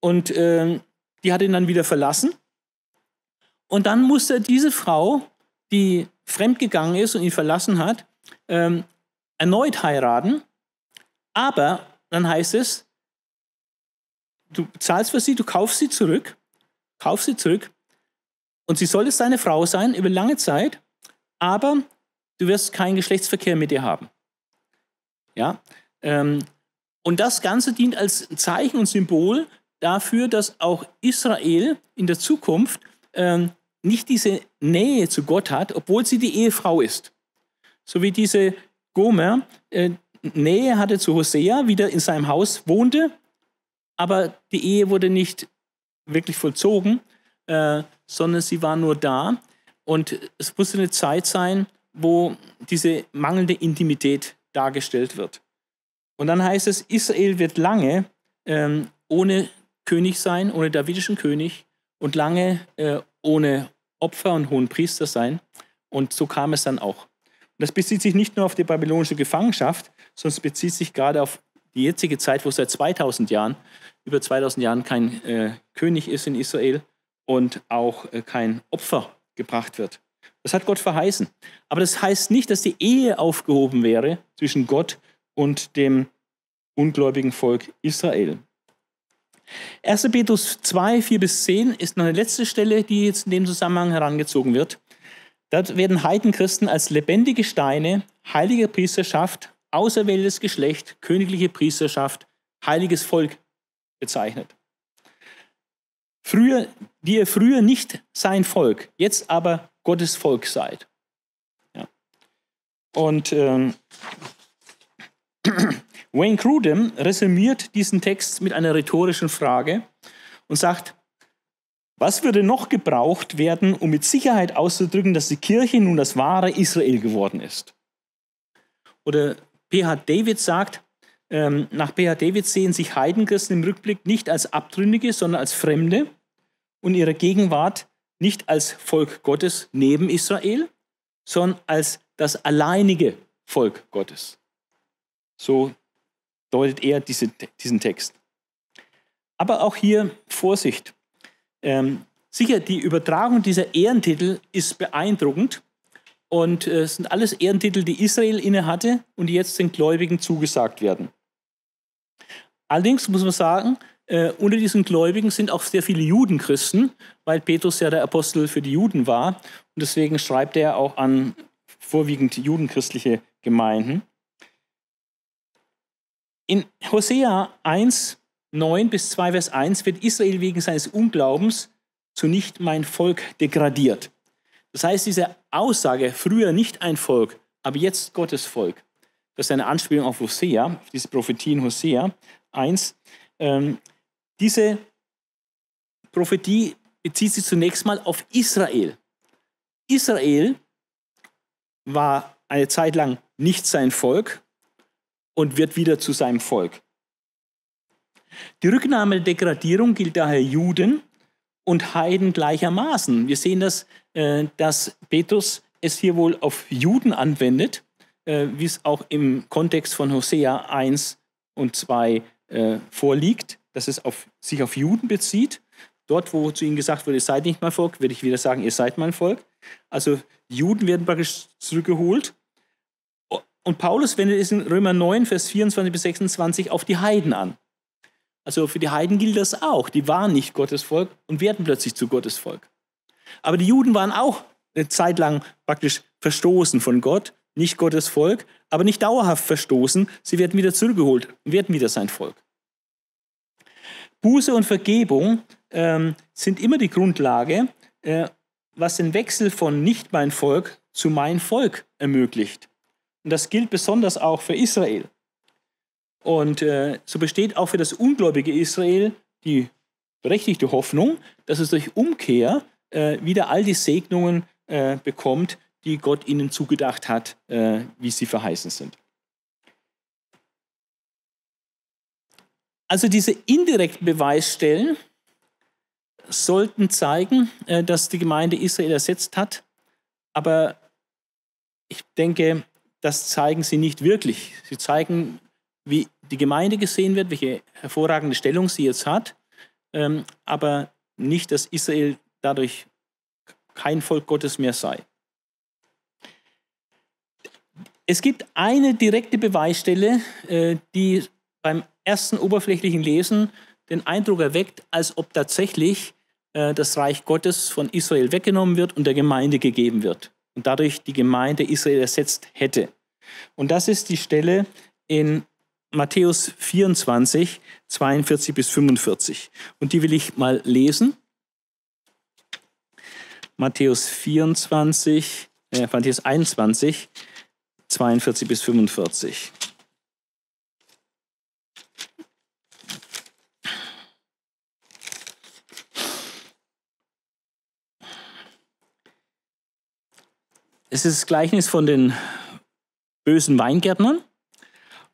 und äh, die hat ihn dann wieder verlassen. Und dann musste diese Frau, die fremdgegangen ist und ihn verlassen hat, ähm, erneut heiraten. Aber dann heißt es, du zahlst für sie, du kaufst sie zurück, kaufst sie zurück. Und sie soll es deine Frau sein über lange Zeit, aber du wirst keinen Geschlechtsverkehr mit ihr haben. Ja? Ähm, und das Ganze dient als Zeichen und Symbol dafür, dass auch Israel in der Zukunft ähm, nicht diese Nähe zu Gott hat, obwohl sie die Ehefrau ist. So wie diese Gomer äh, Nähe hatte zu Hosea, wieder in seinem Haus wohnte, aber die Ehe wurde nicht wirklich vollzogen, äh, sondern sie war nur da. Und es musste eine Zeit sein, wo diese mangelnde Intimität dargestellt wird. Und dann heißt es, Israel wird lange ähm, ohne König sein, ohne davidischen König und lange äh, ohne Opfer und hohen Priester sein. Und so kam es dann auch. Und das bezieht sich nicht nur auf die babylonische Gefangenschaft, sondern es bezieht sich gerade auf die jetzige Zeit, wo seit 2000 Jahren, über 2000 Jahren kein äh, König ist in Israel und auch äh, kein Opfer gebracht wird. Das hat Gott verheißen. Aber das heißt nicht, dass die Ehe aufgehoben wäre zwischen Gott und dem ungläubigen Volk Israel. 1. Petrus 2, 4 bis 10 ist noch eine letzte Stelle, die jetzt in dem Zusammenhang herangezogen wird. Dort werden Heidenchristen als lebendige Steine, heilige Priesterschaft, auserwähltes Geschlecht, königliche Priesterschaft, heiliges Volk bezeichnet. Früher, die früher nicht sein Volk, jetzt aber Gottes Volk seid. Ja. Und ähm, <clears throat> Wayne Crudem resümiert diesen Text mit einer rhetorischen Frage und sagt, was würde noch gebraucht werden, um mit Sicherheit auszudrücken, dass die Kirche nun das wahre Israel geworden ist? Oder P.H. David sagt, ähm, nach P.H. David sehen sich Heidenchristen im Rückblick nicht als Abtrünnige, sondern als Fremde und ihre Gegenwart nicht als Volk Gottes neben Israel, sondern als das alleinige Volk Gottes. So deutet er diese, diesen Text. Aber auch hier Vorsicht. Ähm, sicher, die Übertragung dieser Ehrentitel ist beeindruckend und äh, sind alles Ehrentitel, die Israel innehatte und die jetzt den Gläubigen zugesagt werden. Allerdings muss man sagen, äh, unter diesen Gläubigen sind auch sehr viele Judenchristen, weil Petrus ja der Apostel für die Juden war. Und deswegen schreibt er auch an vorwiegend judenchristliche Gemeinden. In Hosea 1, 9 bis 2, Vers 1 wird Israel wegen seines Unglaubens zu nicht mein Volk degradiert. Das heißt, diese Aussage, früher nicht ein Volk, aber jetzt Gottes Volk, das ist eine Anspielung auf Hosea, diese Prophetie in Hosea 1, ähm, diese Prophetie bezieht sich zunächst mal auf Israel. Israel war eine Zeit lang nicht sein Volk und wird wieder zu seinem Volk. Die Rücknahme der Degradierung gilt daher Juden und Heiden gleichermaßen. Wir sehen, dass, äh, dass Petrus es hier wohl auf Juden anwendet, äh, wie es auch im Kontext von Hosea 1 und 2 äh, vorliegt dass es auf, sich auf Juden bezieht. Dort, wo zu ihnen gesagt wurde, ihr seid nicht mein Volk, würde ich wieder sagen, ihr seid mein Volk. Also Juden werden praktisch zurückgeholt. Und Paulus wendet es in Römer 9, Vers 24 bis 26 auf die Heiden an. Also für die Heiden gilt das auch. Die waren nicht Gottes Volk und werden plötzlich zu Gottes Volk. Aber die Juden waren auch eine Zeit lang praktisch verstoßen von Gott, nicht Gottes Volk, aber nicht dauerhaft verstoßen. Sie werden wieder zurückgeholt und werden wieder sein Volk. Buße und Vergebung ähm, sind immer die Grundlage, äh, was den Wechsel von nicht mein Volk zu mein Volk ermöglicht. Und das gilt besonders auch für Israel. Und äh, so besteht auch für das ungläubige Israel die berechtigte Hoffnung, dass es durch Umkehr äh, wieder all die Segnungen äh, bekommt, die Gott ihnen zugedacht hat, äh, wie sie verheißen sind. Also diese indirekten Beweisstellen sollten zeigen, äh, dass die Gemeinde Israel ersetzt hat, aber ich denke, das zeigen sie nicht wirklich. Sie zeigen, wie die Gemeinde gesehen wird, welche hervorragende Stellung sie jetzt hat, ähm, aber nicht, dass Israel dadurch kein Volk Gottes mehr sei. Es gibt eine direkte Beweisstelle, äh, die beim ersten oberflächlichen Lesen den Eindruck erweckt, als ob tatsächlich äh, das Reich Gottes von Israel weggenommen wird und der Gemeinde gegeben wird und dadurch die Gemeinde Israel ersetzt hätte. Und das ist die Stelle in Matthäus 24, 42 bis 45. Und die will ich mal lesen. Matthäus 24, äh, Matthäus 21, 42 bis 45. Es ist das Gleichnis von den bösen Weingärtnern.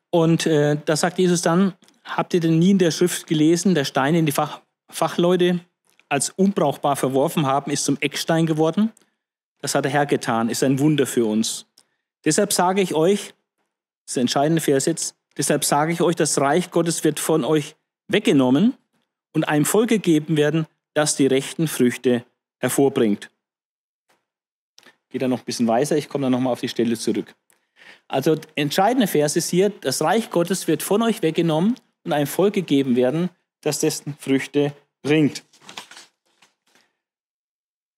Und äh, da sagt Jesus dann, habt ihr denn nie in der Schrift gelesen, der Stein, den die Fach Fachleute als unbrauchbar verworfen haben, ist zum Eckstein geworden? Das hat der Herr getan, ist ein Wunder für uns. Deshalb sage ich euch, das ist der entscheidende Vers jetzt, deshalb sage ich euch, das Reich Gottes wird von euch weggenommen und einem Volk gegeben werden, das die rechten Früchte hervorbringt geht dann noch ein bisschen weiter, ich komme dann nochmal auf die Stelle zurück. Also der entscheidende Vers ist hier, das Reich Gottes wird von euch weggenommen und einem Volk gegeben werden, das dessen Früchte bringt.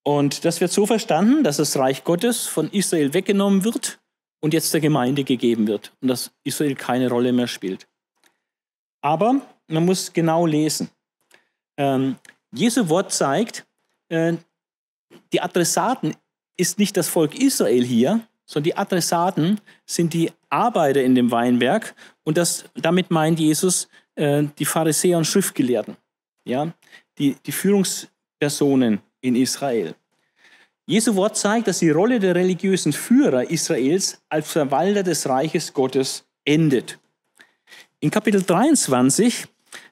Und das wird so verstanden, dass das Reich Gottes von Israel weggenommen wird und jetzt der Gemeinde gegeben wird und dass Israel keine Rolle mehr spielt. Aber man muss genau lesen. Ähm, Jesu Wort zeigt, äh, die Adressaten ist nicht das Volk Israel hier, sondern die Adressaten sind die Arbeiter in dem Weinberg. Und das, damit meint Jesus äh, die Pharisäer und Schriftgelehrten, ja? die, die Führungspersonen in Israel. Jesu Wort zeigt, dass die Rolle der religiösen Führer Israels als Verwalter des Reiches Gottes endet. In Kapitel 23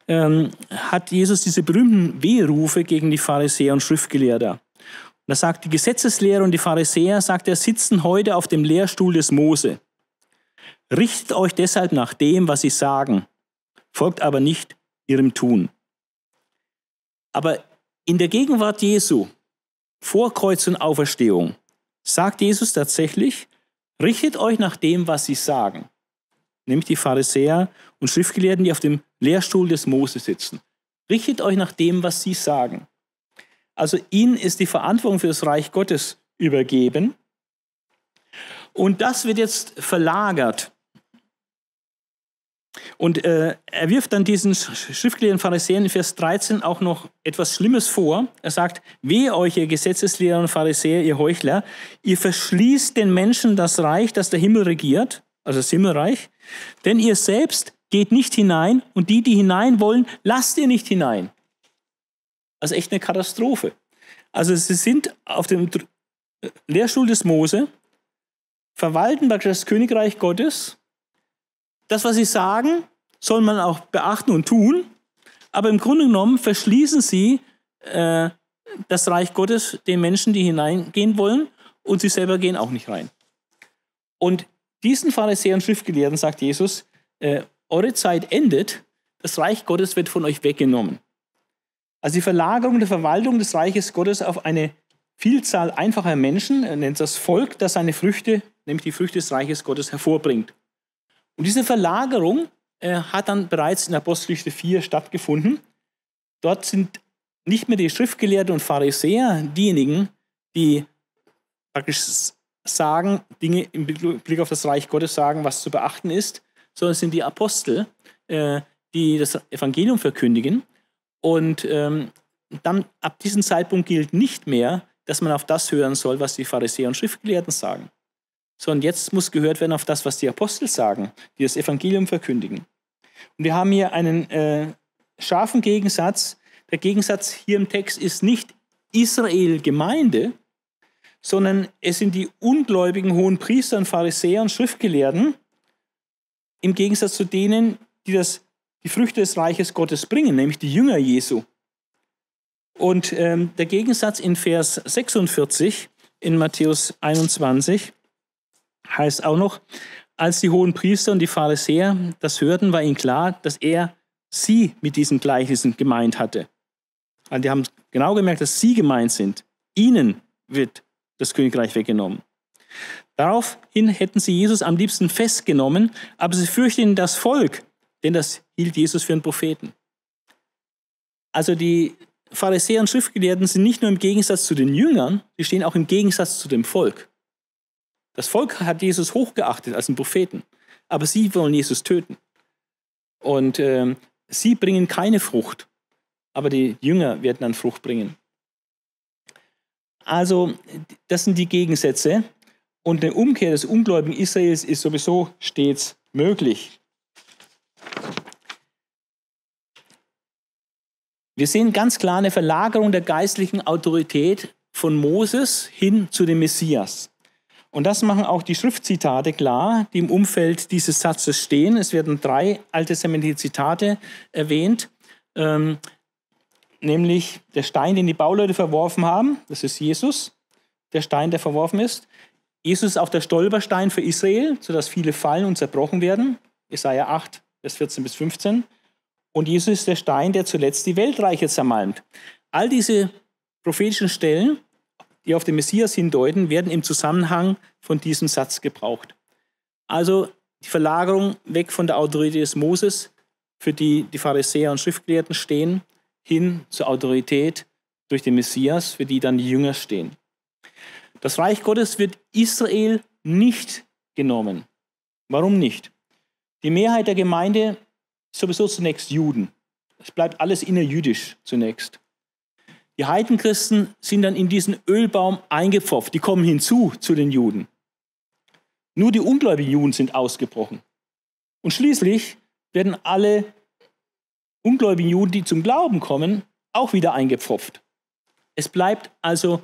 ähm, hat Jesus diese berühmten Wehrufe gegen die Pharisäer und Schriftgelehrter. Da sagt die Gesetzeslehre und die Pharisäer, sagt er, sitzen heute auf dem Lehrstuhl des Mose. Richtet euch deshalb nach dem, was sie sagen, folgt aber nicht ihrem Tun. Aber in der Gegenwart Jesu, vor Kreuz und Auferstehung, sagt Jesus tatsächlich, richtet euch nach dem, was sie sagen. Nämlich die Pharisäer und Schriftgelehrten, die auf dem Lehrstuhl des Mose sitzen. Richtet euch nach dem, was sie sagen. Also ihnen ist die Verantwortung für das Reich Gottes übergeben. Und das wird jetzt verlagert. Und äh, er wirft dann diesen schriftgelehrten Pharisäern in Vers 13 auch noch etwas Schlimmes vor. Er sagt, wehe euch, ihr Gesetzeslehrer und Pharisäer, ihr Heuchler, ihr verschließt den Menschen das Reich, das der Himmel regiert, also das Himmelreich, denn ihr selbst geht nicht hinein und die, die hinein wollen, lasst ihr nicht hinein. Also echt eine Katastrophe. Also sie sind auf dem Lehrstuhl des Mose, verwalten das Königreich Gottes. Das, was sie sagen, soll man auch beachten und tun. Aber im Grunde genommen verschließen sie äh, das Reich Gottes den Menschen, die hineingehen wollen, und sie selber gehen auch nicht rein. Und diesen Pharisäern und Schriftgelehrten sagt Jesus, äh, eure Zeit endet, das Reich Gottes wird von euch weggenommen. Also die Verlagerung der Verwaltung des Reiches Gottes auf eine Vielzahl einfacher Menschen, er nennt das Volk, das seine Früchte, nämlich die Früchte des Reiches Gottes, hervorbringt. Und diese Verlagerung äh, hat dann bereits in Apostelgeschichte 4 stattgefunden. Dort sind nicht mehr die Schriftgelehrten und Pharisäer diejenigen, die praktisch sagen, Dinge im Blick auf das Reich Gottes sagen, was zu beachten ist, sondern es sind die Apostel, äh, die das Evangelium verkündigen und ähm, dann ab diesem Zeitpunkt gilt nicht mehr, dass man auf das hören soll, was die Pharisäer und Schriftgelehrten sagen. Sondern jetzt muss gehört werden auf das, was die Apostel sagen, die das Evangelium verkündigen. Und wir haben hier einen äh, scharfen Gegensatz. Der Gegensatz hier im Text ist nicht Israel Gemeinde, sondern es sind die ungläubigen hohen Priester und Pharisäer und Schriftgelehrten, im Gegensatz zu denen, die das die Früchte des Reiches Gottes bringen, nämlich die Jünger Jesu. Und ähm, der Gegensatz in Vers 46 in Matthäus 21 heißt auch noch, als die hohen Priester und die Pharisäer das hörten, war ihnen klar, dass er sie mit diesen Gleichnissen gemeint hatte. Also die haben genau gemerkt, dass sie gemeint sind. Ihnen wird das Königreich weggenommen. Daraufhin hätten sie Jesus am liebsten festgenommen, aber sie fürchteten das Volk, denn das hielt Jesus für einen Propheten. Also die Pharisäer und Schriftgelehrten sind nicht nur im Gegensatz zu den Jüngern, sie stehen auch im Gegensatz zu dem Volk. Das Volk hat Jesus hochgeachtet als einen Propheten, aber sie wollen Jesus töten. Und äh, sie bringen keine Frucht, aber die Jünger werden dann Frucht bringen. Also das sind die Gegensätze und eine Umkehr des ungläubigen Israels ist sowieso stets möglich. Wir sehen ganz klar eine Verlagerung der geistlichen Autorität von Moses hin zu dem Messias. Und das machen auch die Schriftzitate klar, die im Umfeld dieses Satzes stehen. Es werden drei alttestamentliche Zitate erwähnt, ähm, nämlich der Stein, den die Bauleute verworfen haben, das ist Jesus, der Stein, der verworfen ist. Jesus ist auch der Stolperstein für Israel, sodass viele fallen und zerbrochen werden, Jesaja 8, Vers 14 bis 15. Und Jesus ist der Stein, der zuletzt die Weltreiche zermalmt. All diese prophetischen Stellen, die auf den Messias hindeuten, werden im Zusammenhang von diesem Satz gebraucht. Also die Verlagerung weg von der Autorität des Moses, für die die Pharisäer und Schriftgelehrten stehen, hin zur Autorität durch den Messias, für die dann die Jünger stehen. Das Reich Gottes wird Israel nicht genommen. Warum nicht? Die Mehrheit der Gemeinde sowieso zunächst Juden. Es bleibt alles innerjüdisch zunächst. Die Heidenchristen sind dann in diesen Ölbaum eingepfropft. Die kommen hinzu zu den Juden. Nur die ungläubigen Juden sind ausgebrochen. Und schließlich werden alle ungläubigen Juden, die zum Glauben kommen, auch wieder eingepfropft. Es bleibt also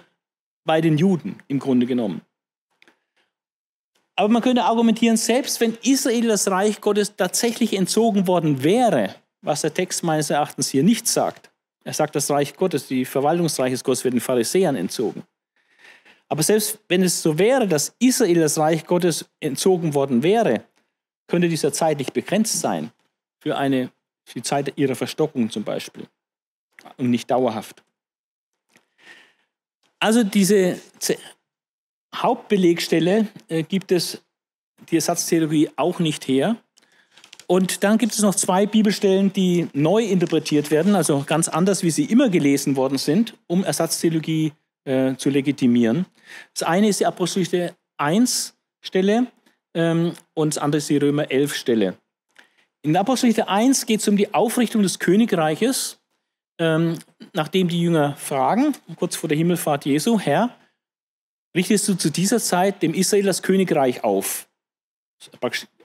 bei den Juden im Grunde genommen. Aber man könnte argumentieren, selbst wenn Israel das Reich Gottes tatsächlich entzogen worden wäre, was der Text meines Erachtens hier nicht sagt. Er sagt, das Reich Gottes, die Verwaltung Gottes wird den Pharisäern entzogen. Aber selbst wenn es so wäre, dass Israel das Reich Gottes entzogen worden wäre, könnte dieser zeitlich begrenzt sein. Für, eine, für die Zeit ihrer Verstockung zum Beispiel. Und nicht dauerhaft. Also diese Hauptbelegstelle äh, gibt es die Ersatztheologie auch nicht her. Und dann gibt es noch zwei Bibelstellen, die neu interpretiert werden, also ganz anders, wie sie immer gelesen worden sind, um Ersatztheologie äh, zu legitimieren. Das eine ist die Apostelgeschichte 1 Stelle ähm, und das andere ist die Römer 11 Stelle. In der Apostelgeschichte 1 geht es um die Aufrichtung des Königreiches, ähm, nachdem die Jünger fragen, kurz vor der Himmelfahrt Jesu, Herr, richtest du zu dieser Zeit dem Israel das Königreich auf.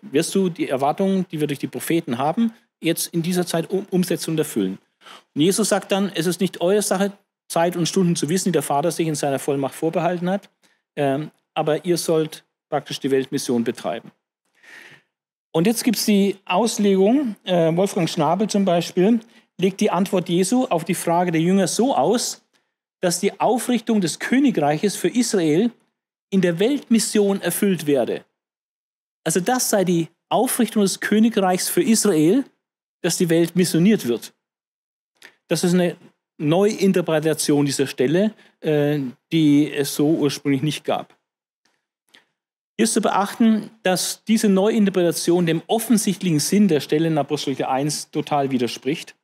Wirst du die Erwartungen, die wir durch die Propheten haben, jetzt in dieser Zeit um, umsetzen und erfüllen. Und Jesus sagt dann, es ist nicht eure Sache, Zeit und Stunden zu wissen, die der Vater sich in seiner Vollmacht vorbehalten hat, ähm, aber ihr sollt praktisch die Weltmission betreiben. Und jetzt gibt es die Auslegung, äh, Wolfgang Schnabel zum Beispiel, legt die Antwort Jesu auf die Frage der Jünger so aus, dass die Aufrichtung des Königreiches für Israel in der Weltmission erfüllt werde. Also das sei die Aufrichtung des Königreichs für Israel, dass die Welt missioniert wird. Das ist eine Neuinterpretation dieser Stelle, äh, die es so ursprünglich nicht gab. Hier ist zu beachten, dass diese Neuinterpretation dem offensichtlichen Sinn der Stelle in Apostel 1 total widerspricht.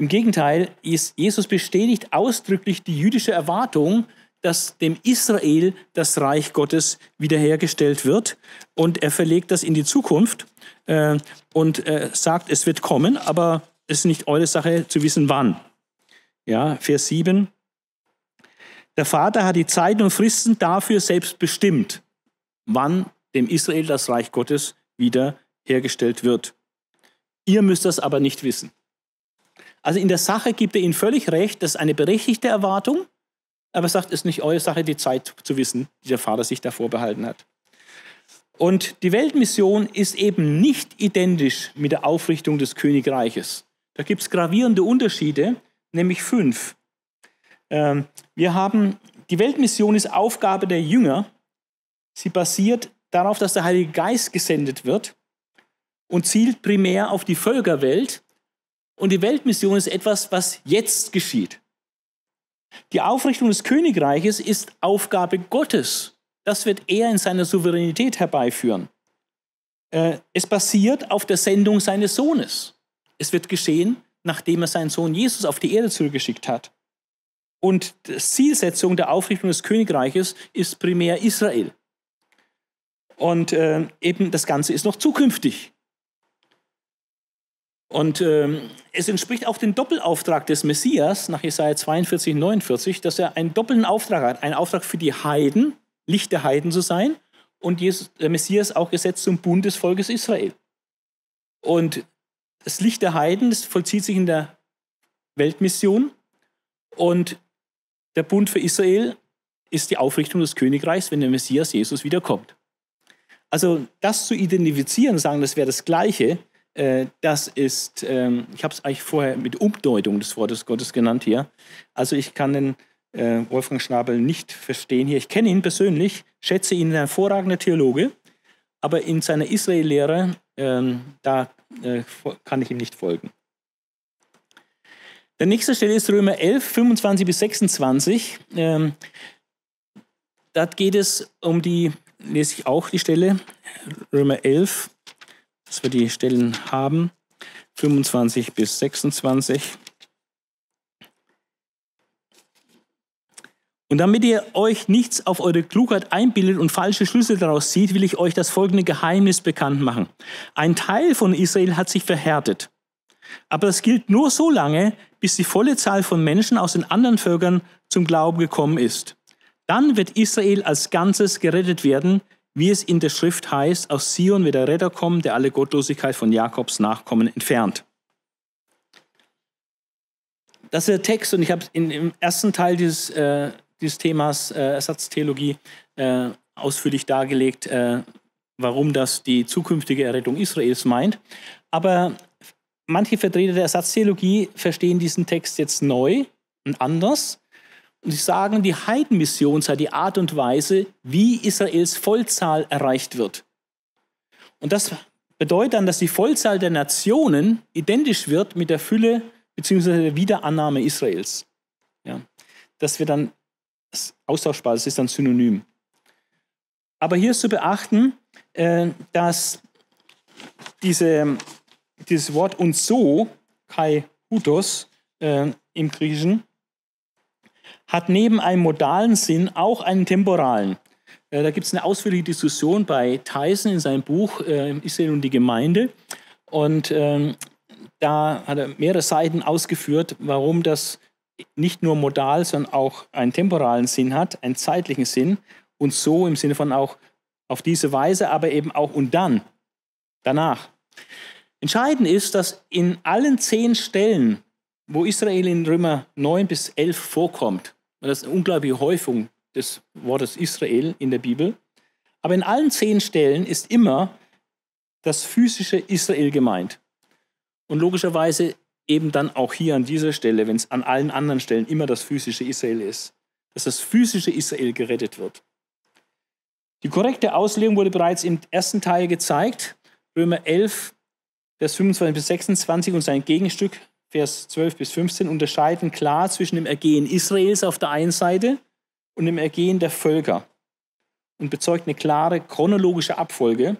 Im Gegenteil, Jesus bestätigt ausdrücklich die jüdische Erwartung, dass dem Israel das Reich Gottes wiederhergestellt wird. Und er verlegt das in die Zukunft äh, und äh, sagt, es wird kommen, aber es ist nicht eure Sache zu wissen, wann. Ja, Vers 7. Der Vater hat die Zeiten und Fristen dafür selbst bestimmt, wann dem Israel das Reich Gottes wiederhergestellt wird. Ihr müsst das aber nicht wissen. Also in der Sache gibt er ihnen völlig recht, das ist eine berechtigte Erwartung, aber er sagt, es ist nicht eure Sache, die Zeit zu wissen, die der Vater sich da vorbehalten hat. Und die Weltmission ist eben nicht identisch mit der Aufrichtung des Königreiches. Da gibt es gravierende Unterschiede, nämlich fünf. Ähm, wir haben, die Weltmission ist Aufgabe der Jünger. Sie basiert darauf, dass der Heilige Geist gesendet wird und zielt primär auf die Völkerwelt und die Weltmission ist etwas, was jetzt geschieht. Die Aufrichtung des Königreiches ist Aufgabe Gottes. Das wird er in seiner Souveränität herbeiführen. Äh, es basiert auf der Sendung seines Sohnes. Es wird geschehen, nachdem er seinen Sohn Jesus auf die Erde zurückgeschickt hat. Und die Zielsetzung der Aufrichtung des Königreiches ist primär Israel. Und äh, eben das Ganze ist noch zukünftig. Und ähm, es entspricht auch dem Doppelauftrag des Messias nach Jesaja 42, 49, dass er einen doppelten Auftrag hat. Einen Auftrag für die Heiden, Licht der Heiden zu sein, und Jesus, der Messias auch gesetzt zum Bund des Volkes Israel. Und das Licht der Heiden, das vollzieht sich in der Weltmission. Und der Bund für Israel ist die Aufrichtung des Königreichs, wenn der Messias Jesus wiederkommt. Also das zu identifizieren, sagen, das wäre das Gleiche, äh, das ist, ähm, ich habe es eigentlich vorher mit Umdeutung des Wortes Gottes genannt hier. Also ich kann den äh, Wolfgang Schnabel nicht verstehen hier. Ich kenne ihn persönlich, schätze ihn, ein hervorragender Theologe, aber in seiner Israel-Lehre, ähm, da äh, kann ich ihm nicht folgen. Der nächste Stelle ist Römer 11, 25 bis 26. Ähm, da geht es um die, lese ich auch die Stelle, Römer 11, dass wir die Stellen haben. 25 bis 26. Und damit ihr euch nichts auf eure Klugheit einbildet und falsche Schlüsse daraus zieht, will ich euch das folgende Geheimnis bekannt machen. Ein Teil von Israel hat sich verhärtet. Aber das gilt nur so lange, bis die volle Zahl von Menschen aus den anderen Völkern zum Glauben gekommen ist. Dann wird Israel als Ganzes gerettet werden, wie es in der Schrift heißt, aus Sion wird der Retter kommen, der alle Gottlosigkeit von Jakobs Nachkommen entfernt. Das ist der Text und ich habe im ersten Teil dieses, äh, dieses Themas äh, Ersatztheologie äh, ausführlich dargelegt, äh, warum das die zukünftige Errettung Israels meint. Aber manche Vertreter der Ersatztheologie verstehen diesen Text jetzt neu und anders und Sie sagen, die Heidenmission sei die Art und Weise, wie Israels Vollzahl erreicht wird. Und das bedeutet dann, dass die Vollzahl der Nationen identisch wird mit der Fülle bzw. der Wiederannahme Israels. Ja, das wird dann austauschbar, das ist dann synonym. Aber hier ist zu beachten, äh, dass diese, dieses Wort und so, Kai Hutos äh, im Griechischen, hat neben einem modalen Sinn auch einen temporalen. Äh, da gibt es eine ausführliche Diskussion bei Tyson in seinem Buch äh, Israel und die Gemeinde. Und ähm, da hat er mehrere Seiten ausgeführt, warum das nicht nur modal, sondern auch einen temporalen Sinn hat, einen zeitlichen Sinn und so im Sinne von auch auf diese Weise, aber eben auch und dann, danach. Entscheidend ist, dass in allen zehn Stellen, wo Israel in Römer 9 bis 11 vorkommt, das ist eine unglaubliche Häufung des Wortes Israel in der Bibel. Aber in allen zehn Stellen ist immer das physische Israel gemeint. Und logischerweise eben dann auch hier an dieser Stelle, wenn es an allen anderen Stellen immer das physische Israel ist, dass das physische Israel gerettet wird. Die korrekte Auslegung wurde bereits im ersten Teil gezeigt, Römer 11, Vers 25 bis 26 und sein Gegenstück Vers 12 bis 15, unterscheiden klar zwischen dem Ergehen Israels auf der einen Seite und dem Ergehen der Völker und bezeugt eine klare chronologische Abfolge,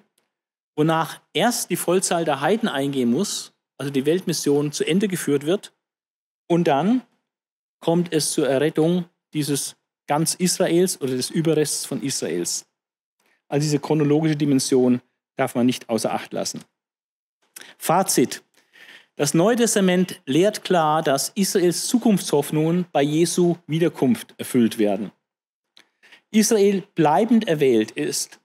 wonach erst die Vollzahl der Heiden eingehen muss, also die Weltmission zu Ende geführt wird, und dann kommt es zur Errettung dieses ganz Israels oder des Überrests von Israels. Also diese chronologische Dimension darf man nicht außer Acht lassen. Fazit. Das Neue Testament lehrt klar, dass Israels Zukunftshoffnungen bei Jesu Wiederkunft erfüllt werden. Israel bleibend erwählt ist.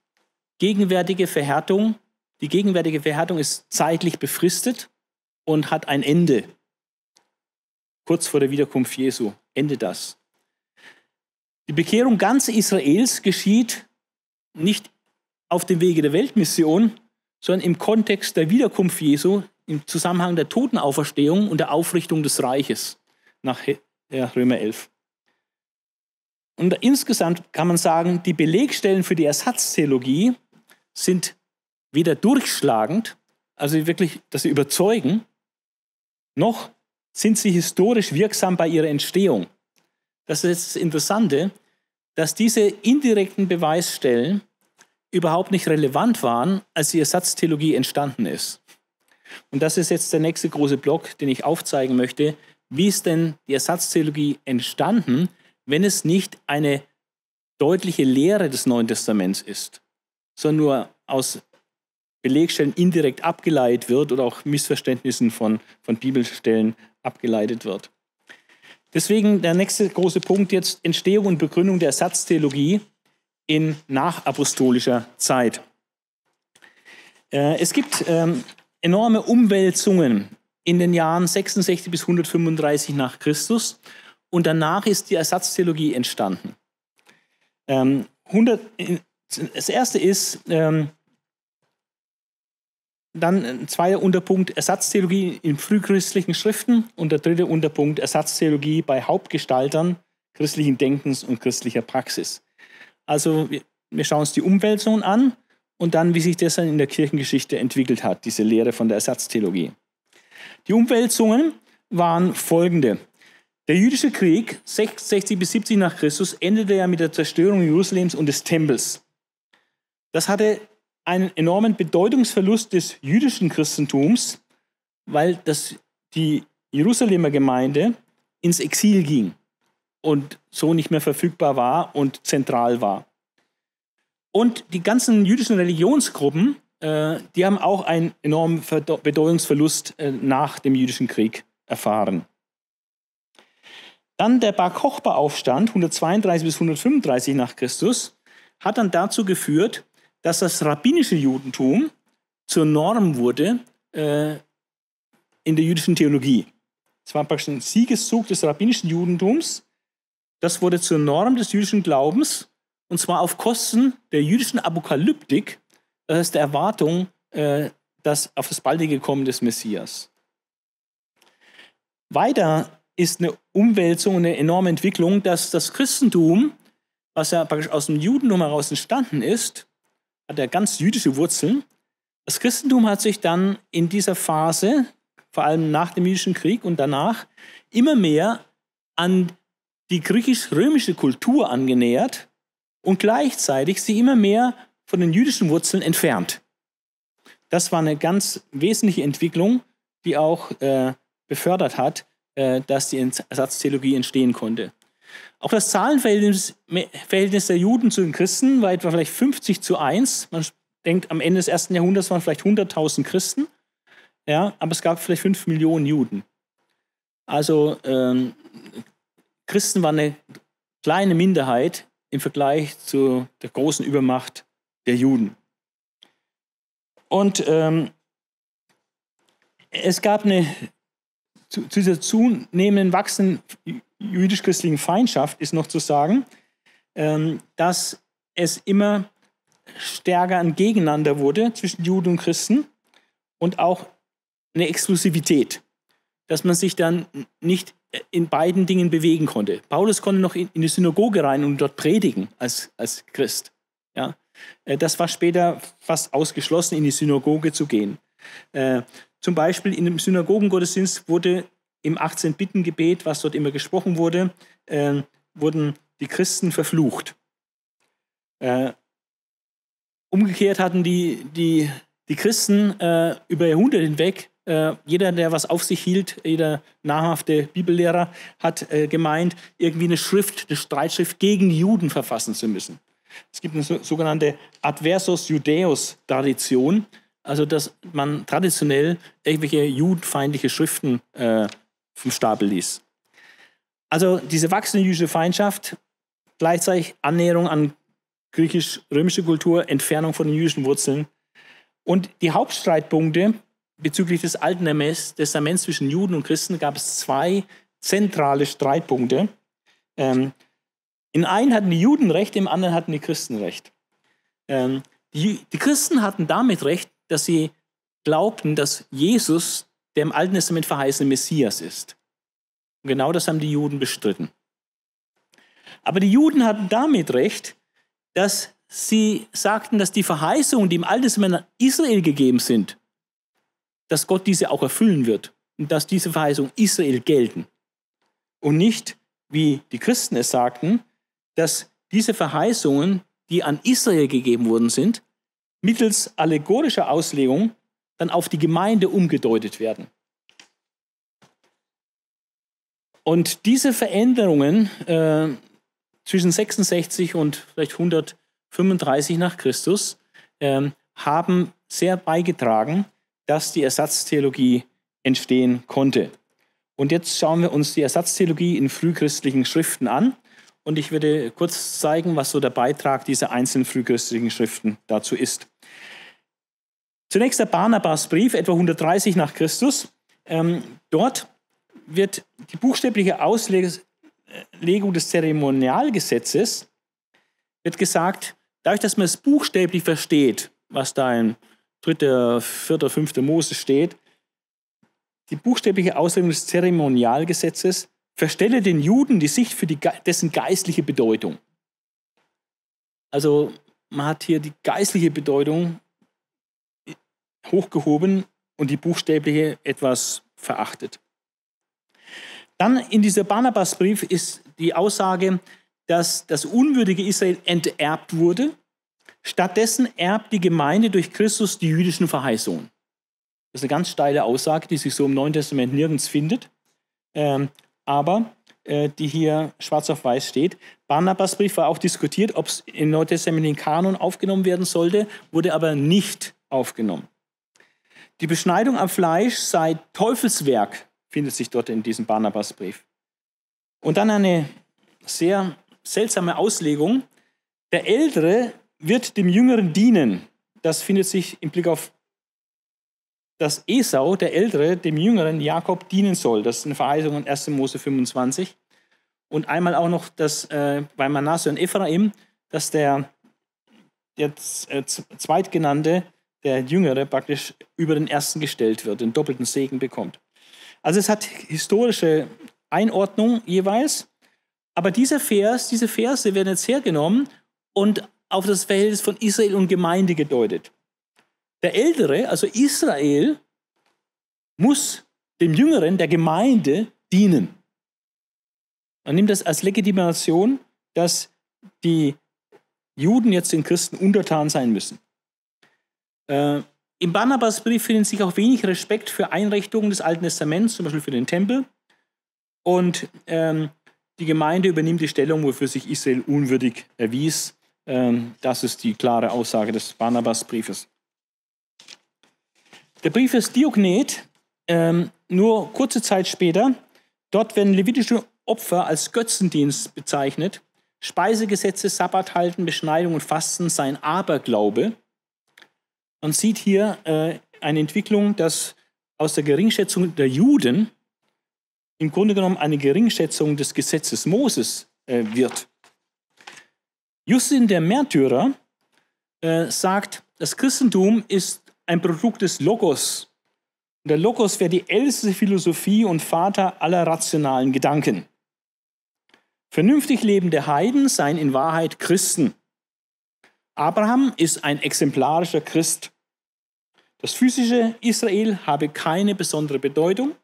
Gegenwärtige Verhärtung, die gegenwärtige Verhärtung ist zeitlich befristet und hat ein Ende. Kurz vor der Wiederkunft Jesu endet das. Die Bekehrung ganz Israels geschieht nicht auf dem Wege der Weltmission, sondern im Kontext der Wiederkunft Jesu, im Zusammenhang der Totenauferstehung und der Aufrichtung des Reiches nach Römer 11. Und insgesamt kann man sagen, die Belegstellen für die Ersatztheologie sind weder durchschlagend, also wirklich, dass sie überzeugen, noch sind sie historisch wirksam bei ihrer Entstehung. Das ist das Interessante, dass diese indirekten Beweisstellen überhaupt nicht relevant waren, als die Ersatztheologie entstanden ist. Und das ist jetzt der nächste große Block, den ich aufzeigen möchte. Wie ist denn die Ersatztheologie entstanden, wenn es nicht eine deutliche Lehre des Neuen Testaments ist, sondern nur aus Belegstellen indirekt abgeleitet wird oder auch Missverständnissen von, von Bibelstellen abgeleitet wird. Deswegen der nächste große Punkt jetzt Entstehung und Begründung der Ersatztheologie in nachapostolischer Zeit. Äh, es gibt ähm, enorme Umwälzungen in den Jahren 66 bis 135 nach Christus und danach ist die Ersatztheologie entstanden. Ähm, 100, das erste ist ähm, dann ein zweiter Unterpunkt Ersatztheologie in frühchristlichen Schriften und der dritte Unterpunkt Ersatztheologie bei Hauptgestaltern christlichen Denkens und christlicher Praxis. Also wir, wir schauen uns die Umwälzungen an und dann, wie sich das dann in der Kirchengeschichte entwickelt hat, diese Lehre von der Ersatztheologie. Die Umwälzungen waren folgende. Der jüdische Krieg 60 bis 70 nach Christus endete ja mit der Zerstörung Jerusalems und des Tempels. Das hatte einen enormen Bedeutungsverlust des jüdischen Christentums, weil das, die Jerusalemer Gemeinde ins Exil ging und so nicht mehr verfügbar war und zentral war. Und die ganzen jüdischen Religionsgruppen, äh, die haben auch einen enormen Verdo Bedeutungsverlust äh, nach dem jüdischen Krieg erfahren. Dann der Bar Kochba-Aufstand 132 bis 135 nach Christus hat dann dazu geführt, dass das rabbinische Judentum zur Norm wurde äh, in der jüdischen Theologie. Es war praktisch ein Siegeszug des rabbinischen Judentums. Das wurde zur Norm des jüdischen Glaubens und zwar auf Kosten der jüdischen Apokalyptik, das äh, heißt der Erwartung äh, dass auf das baldige Kommen des Messias. Weiter ist eine Umwälzung, eine enorme Entwicklung, dass das Christentum, was ja praktisch aus dem Judentum heraus entstanden ist, hat ja ganz jüdische Wurzeln. Das Christentum hat sich dann in dieser Phase, vor allem nach dem jüdischen Krieg und danach, immer mehr an die griechisch-römische Kultur angenähert und gleichzeitig sie immer mehr von den jüdischen Wurzeln entfernt. Das war eine ganz wesentliche Entwicklung, die auch äh, befördert hat, äh, dass die Ersatztheologie entstehen konnte. Auch das Zahlenverhältnis Verhältnis der Juden zu den Christen war etwa vielleicht 50 zu 1. Man denkt, am Ende des ersten Jahrhunderts waren vielleicht 100.000 Christen, ja, aber es gab vielleicht 5 Millionen Juden. Also ähm, Christen waren eine kleine Minderheit im Vergleich zu der großen Übermacht der Juden. Und ähm, es gab eine, zu, zu dieser zunehmenden wachsenden jüdisch-christlichen Feindschaft ist noch zu sagen, ähm, dass es immer stärker ein Gegeneinander wurde zwischen Juden und Christen und auch eine Exklusivität, dass man sich dann nicht in beiden Dingen bewegen konnte. Paulus konnte noch in, die Synagoge rein und dort predigen als, als Christ. Ja? Äh, das war später fast ausgeschlossen, in die Synagoge zu gehen. Äh, zum Beispiel in dem Synagogengottesdienst wurde im 18-Bitten-Gebet, was dort immer gesprochen wurde, äh, wurden die Christen verflucht. Äh, umgekehrt hatten die, die, die Christen äh, über Jahrhunderte hinweg äh, jeder, der was auf sich hielt, jeder nahrhafte Bibellehrer hat äh, gemeint, irgendwie eine Schrift, eine Streitschrift gegen Juden verfassen zu müssen. Es gibt eine so, sogenannte Adversus Judaeus Tradition, also dass man traditionell irgendwelche judenfeindliche Schriften äh, vom Stapel ließ. Also diese wachsende jüdische Feindschaft, gleichzeitig Annäherung an griechisch-römische Kultur, Entfernung von den jüdischen Wurzeln. Und die Hauptstreitpunkte bezüglich des Alten Testaments zwischen Juden und Christen gab es zwei zentrale Streitpunkte. Ähm, in einen hatten die Juden Recht, im anderen hatten die Christen Recht. Ähm, die, die, Christen hatten damit Recht, dass sie glaubten, dass Jesus der im Alten Testament verheißene Messias ist. Und genau das haben die Juden bestritten. Aber die Juden hatten damit Recht, dass sie sagten, dass die Verheißungen, die im Alten Testament Israel gegeben sind, dass Gott diese auch erfüllen wird und dass diese Verheißung Israel gelten. Und nicht, wie die Christen es sagten, dass diese Verheißungen, die an Israel gegeben worden sind, mittels allegorischer Auslegung dann auf die Gemeinde umgedeutet werden. Und diese Veränderungen äh, zwischen 66 und vielleicht 135 nach Christus äh, haben sehr beigetragen dass die Ersatztheologie entstehen konnte. Und jetzt schauen wir uns die Ersatztheologie in frühchristlichen Schriften an. Und ich werde kurz zeigen, was so der Beitrag dieser einzelnen frühchristlichen Schriften dazu ist. Zunächst der Barnabas Brief, etwa 130 nach Christus. Ähm, dort wird die buchstäbliche Auslegung des Zeremonialgesetzes, wird gesagt, dadurch, dass man es buchstäblich versteht, was da in dritter, vierter, fünfter Mose steht, die buchstäbliche Auslegung des Zeremonialgesetzes verstelle den Juden die Sicht für die, dessen geistliche Bedeutung. Also man hat hier die geistliche Bedeutung hochgehoben und die buchstäbliche etwas verachtet. Dann in dieser Barnabasbrief ist die Aussage, dass das unwürdige Israel enterbt wurde Stattdessen erbt die Gemeinde durch Christus die jüdischen Verheißungen. Das ist eine ganz steile Aussage, die sich so im Neuen Testament nirgends findet, ähm, aber äh, die hier schwarz auf weiß steht. Barnabas Brief war auch diskutiert, ob es im Neuen Testament in Kanon aufgenommen werden sollte, wurde aber nicht aufgenommen. Die Beschneidung am Fleisch sei Teufelswerk, findet sich dort in diesem Barnabasbrief. Und dann eine sehr seltsame Auslegung. Der Ältere wird dem Jüngeren dienen. Das findet sich im Blick auf dass Esau, der Ältere, dem Jüngeren Jakob dienen soll. Das ist eine Verheißung in 1. Mose 25. Und einmal auch noch dass, äh, bei Manasse und Ephraim, dass der, der äh, Zweitgenannte, der Jüngere, praktisch über den Ersten gestellt wird, den doppelten Segen bekommt. Also es hat historische Einordnung jeweils. Aber dieser Vers, diese Verse werden jetzt hergenommen und auf das Verhältnis von Israel und Gemeinde gedeutet. Der Ältere, also Israel, muss dem Jüngeren, der Gemeinde, dienen. Man nimmt das als Legitimation, dass die Juden jetzt den Christen untertan sein müssen. Äh, Im Barnabasbrief findet sich auch wenig Respekt für Einrichtungen des Alten Testaments, zum Beispiel für den Tempel. Und ähm, die Gemeinde übernimmt die Stellung, wofür sich Israel unwürdig erwies. Ähm, das ist die klare Aussage des Barnabas-Briefes. Der Brief ist Diognet, ähm, nur kurze Zeit später, dort werden levitische Opfer als Götzendienst bezeichnet. Speisegesetze, Sabbat halten, Beschneidung und Fasten seien Aberglaube. Man sieht hier äh, eine Entwicklung, dass aus der Geringschätzung der Juden im Grunde genommen eine Geringschätzung des Gesetzes Moses äh, wird. Justin der Märtyrer äh, sagt, das Christentum ist ein Produkt des Logos. der Logos wäre die älteste Philosophie und Vater aller rationalen Gedanken. Vernünftig lebende Heiden seien in Wahrheit Christen. Abraham ist ein exemplarischer Christ. Das physische Israel habe keine besondere Bedeutung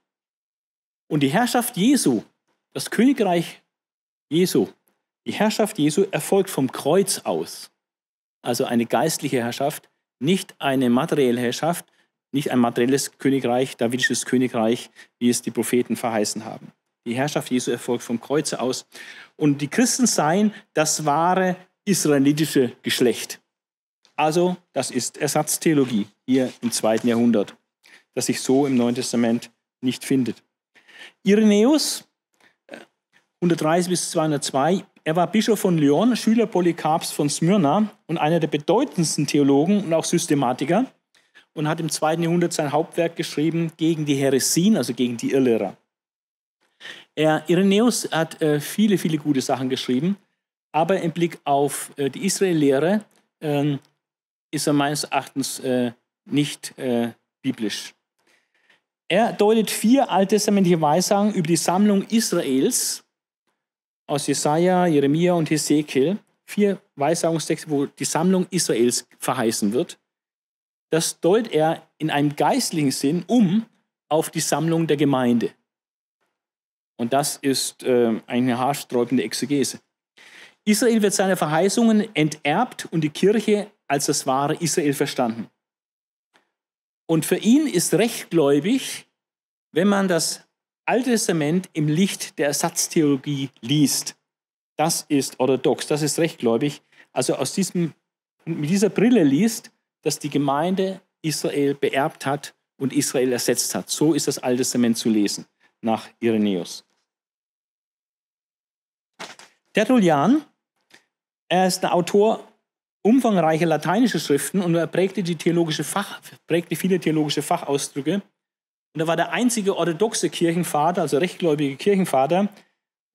und die Herrschaft Jesu, das Königreich Jesu, die Herrschaft Jesu erfolgt vom Kreuz aus. Also eine geistliche Herrschaft, nicht eine materielle Herrschaft, nicht ein materielles Königreich, davidisches Königreich, wie es die Propheten verheißen haben. Die Herrschaft Jesu erfolgt vom Kreuze aus. Und die Christen seien das wahre israelitische Geschlecht. Also, das ist Ersatztheologie hier im zweiten Jahrhundert, das sich so im Neuen Testament nicht findet. Irenäus, 130 äh, bis 202, er war Bischof von Lyon, Schüler Polycarps von Smyrna und einer der bedeutendsten Theologen und auch Systematiker und hat im zweiten Jahrhundert sein Hauptwerk geschrieben gegen die Heresien, also gegen die Irrlehrer. Er, Irenäus hat äh, viele, viele gute Sachen geschrieben, aber im Blick auf äh, die Israel-Lehre äh, ist er meines Erachtens äh, nicht äh, biblisch. Er deutet vier alttestamentliche Weisungen über die Sammlung Israels aus Jesaja, Jeremia und Hesekiel, vier Weissagungstexte, wo die Sammlung Israels verheißen wird, das deutet er in einem geistlichen Sinn um auf die Sammlung der Gemeinde. Und das ist äh, eine haarsträubende Exegese. Israel wird seine Verheißungen enterbt und die Kirche als das wahre Israel verstanden. Und für ihn ist rechtgläubig, wenn man das Alte Testament im Licht der Ersatztheologie liest, das ist orthodox, das ist rechtgläubig, also aus diesem, mit dieser Brille liest, dass die Gemeinde Israel beerbt hat und Israel ersetzt hat. So ist das Alte Testament zu lesen nach Irenäus. Tertullian, er ist der Autor umfangreicher lateinischer Schriften und er prägte, die theologische Fach, prägte viele theologische Fachausdrücke. Und er war der einzige orthodoxe Kirchenvater, also rechtgläubige Kirchenvater,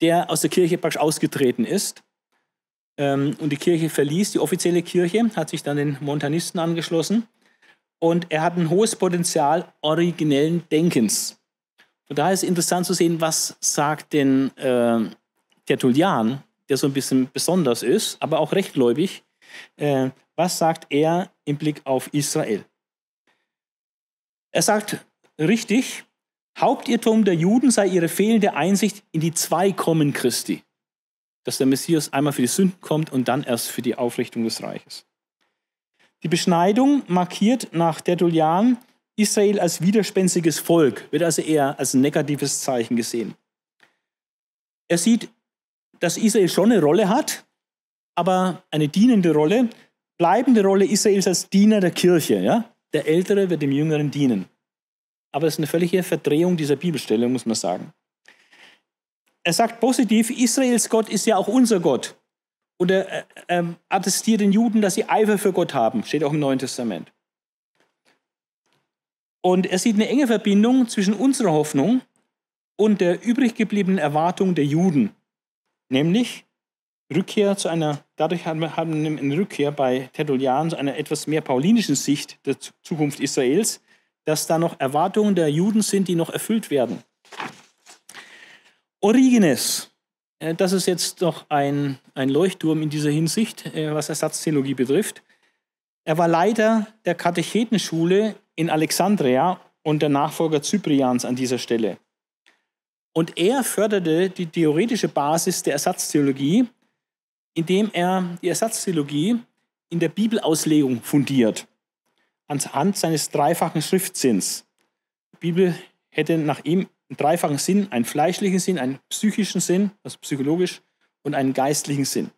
der aus der Kirche praktisch ausgetreten ist. Ähm, und die Kirche verließ, die offizielle Kirche, hat sich dann den Montanisten angeschlossen. Und er hat ein hohes Potenzial originellen Denkens. Von daher ist es interessant zu sehen, was sagt denn äh, Tertullian, der so ein bisschen besonders ist, aber auch rechtgläubig, äh, was sagt er im Blick auf Israel? Er sagt, richtig, Hauptirrtum der Juden sei ihre fehlende Einsicht in die zwei Kommen Christi, dass der Messias einmal für die Sünden kommt und dann erst für die Aufrichtung des Reiches. Die Beschneidung markiert nach Tertullian Israel als widerspenstiges Volk, wird also eher als negatives Zeichen gesehen. Er sieht, dass Israel schon eine Rolle hat, aber eine dienende Rolle, bleibende Rolle Israels als Diener der Kirche. Ja? Der Ältere wird dem Jüngeren dienen aber es ist eine völlige Verdrehung dieser Bibelstelle, muss man sagen. Er sagt positiv, Israels Gott ist ja auch unser Gott. Und er äh, äh, attestiert den Juden, dass sie Eifer für Gott haben, steht auch im Neuen Testament. Und er sieht eine enge Verbindung zwischen unserer Hoffnung und der übrig gebliebenen Erwartung der Juden, nämlich Rückkehr zu einer, dadurch haben wir eine Rückkehr bei Tertullian zu einer etwas mehr paulinischen Sicht der Zukunft Israels, dass da noch Erwartungen der Juden sind, die noch erfüllt werden. Origenes, äh, das ist jetzt noch ein, ein Leuchtturm in dieser Hinsicht, äh, was Ersatztheologie betrifft. Er war Leiter der Katechetenschule in Alexandria und der Nachfolger Zyprians an dieser Stelle. Und er förderte die theoretische Basis der Ersatztheologie, indem er die Ersatztheologie in der Bibelauslegung fundiert anhand seines dreifachen Schriftsinns. Die Bibel hätte nach ihm einen dreifachen Sinn, einen fleischlichen Sinn, einen psychischen Sinn, also psychologisch, und einen geistlichen Sinn.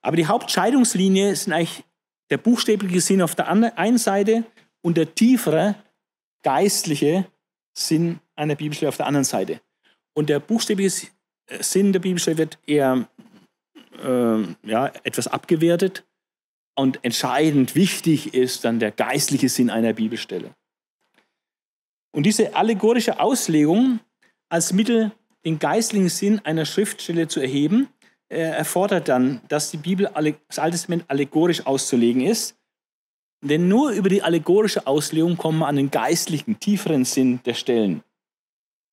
Aber die Hauptscheidungslinie sind eigentlich der buchstäbliche Sinn auf der einen Seite und der tiefere geistliche Sinn einer Bibelstelle auf der anderen Seite. Und der buchstäbliche äh, Sinn der Bibelstelle wird eher äh, ja, etwas abgewertet und entscheidend wichtig ist dann der geistliche Sinn einer Bibelstelle. Und diese allegorische Auslegung als Mittel, den geistlichen Sinn einer Schriftstelle zu erheben, äh, erfordert dann, dass die Bibel, das Alte Testament allegorisch auszulegen ist. Denn nur über die allegorische Auslegung kommt man an den geistlichen, tieferen Sinn der Stellen.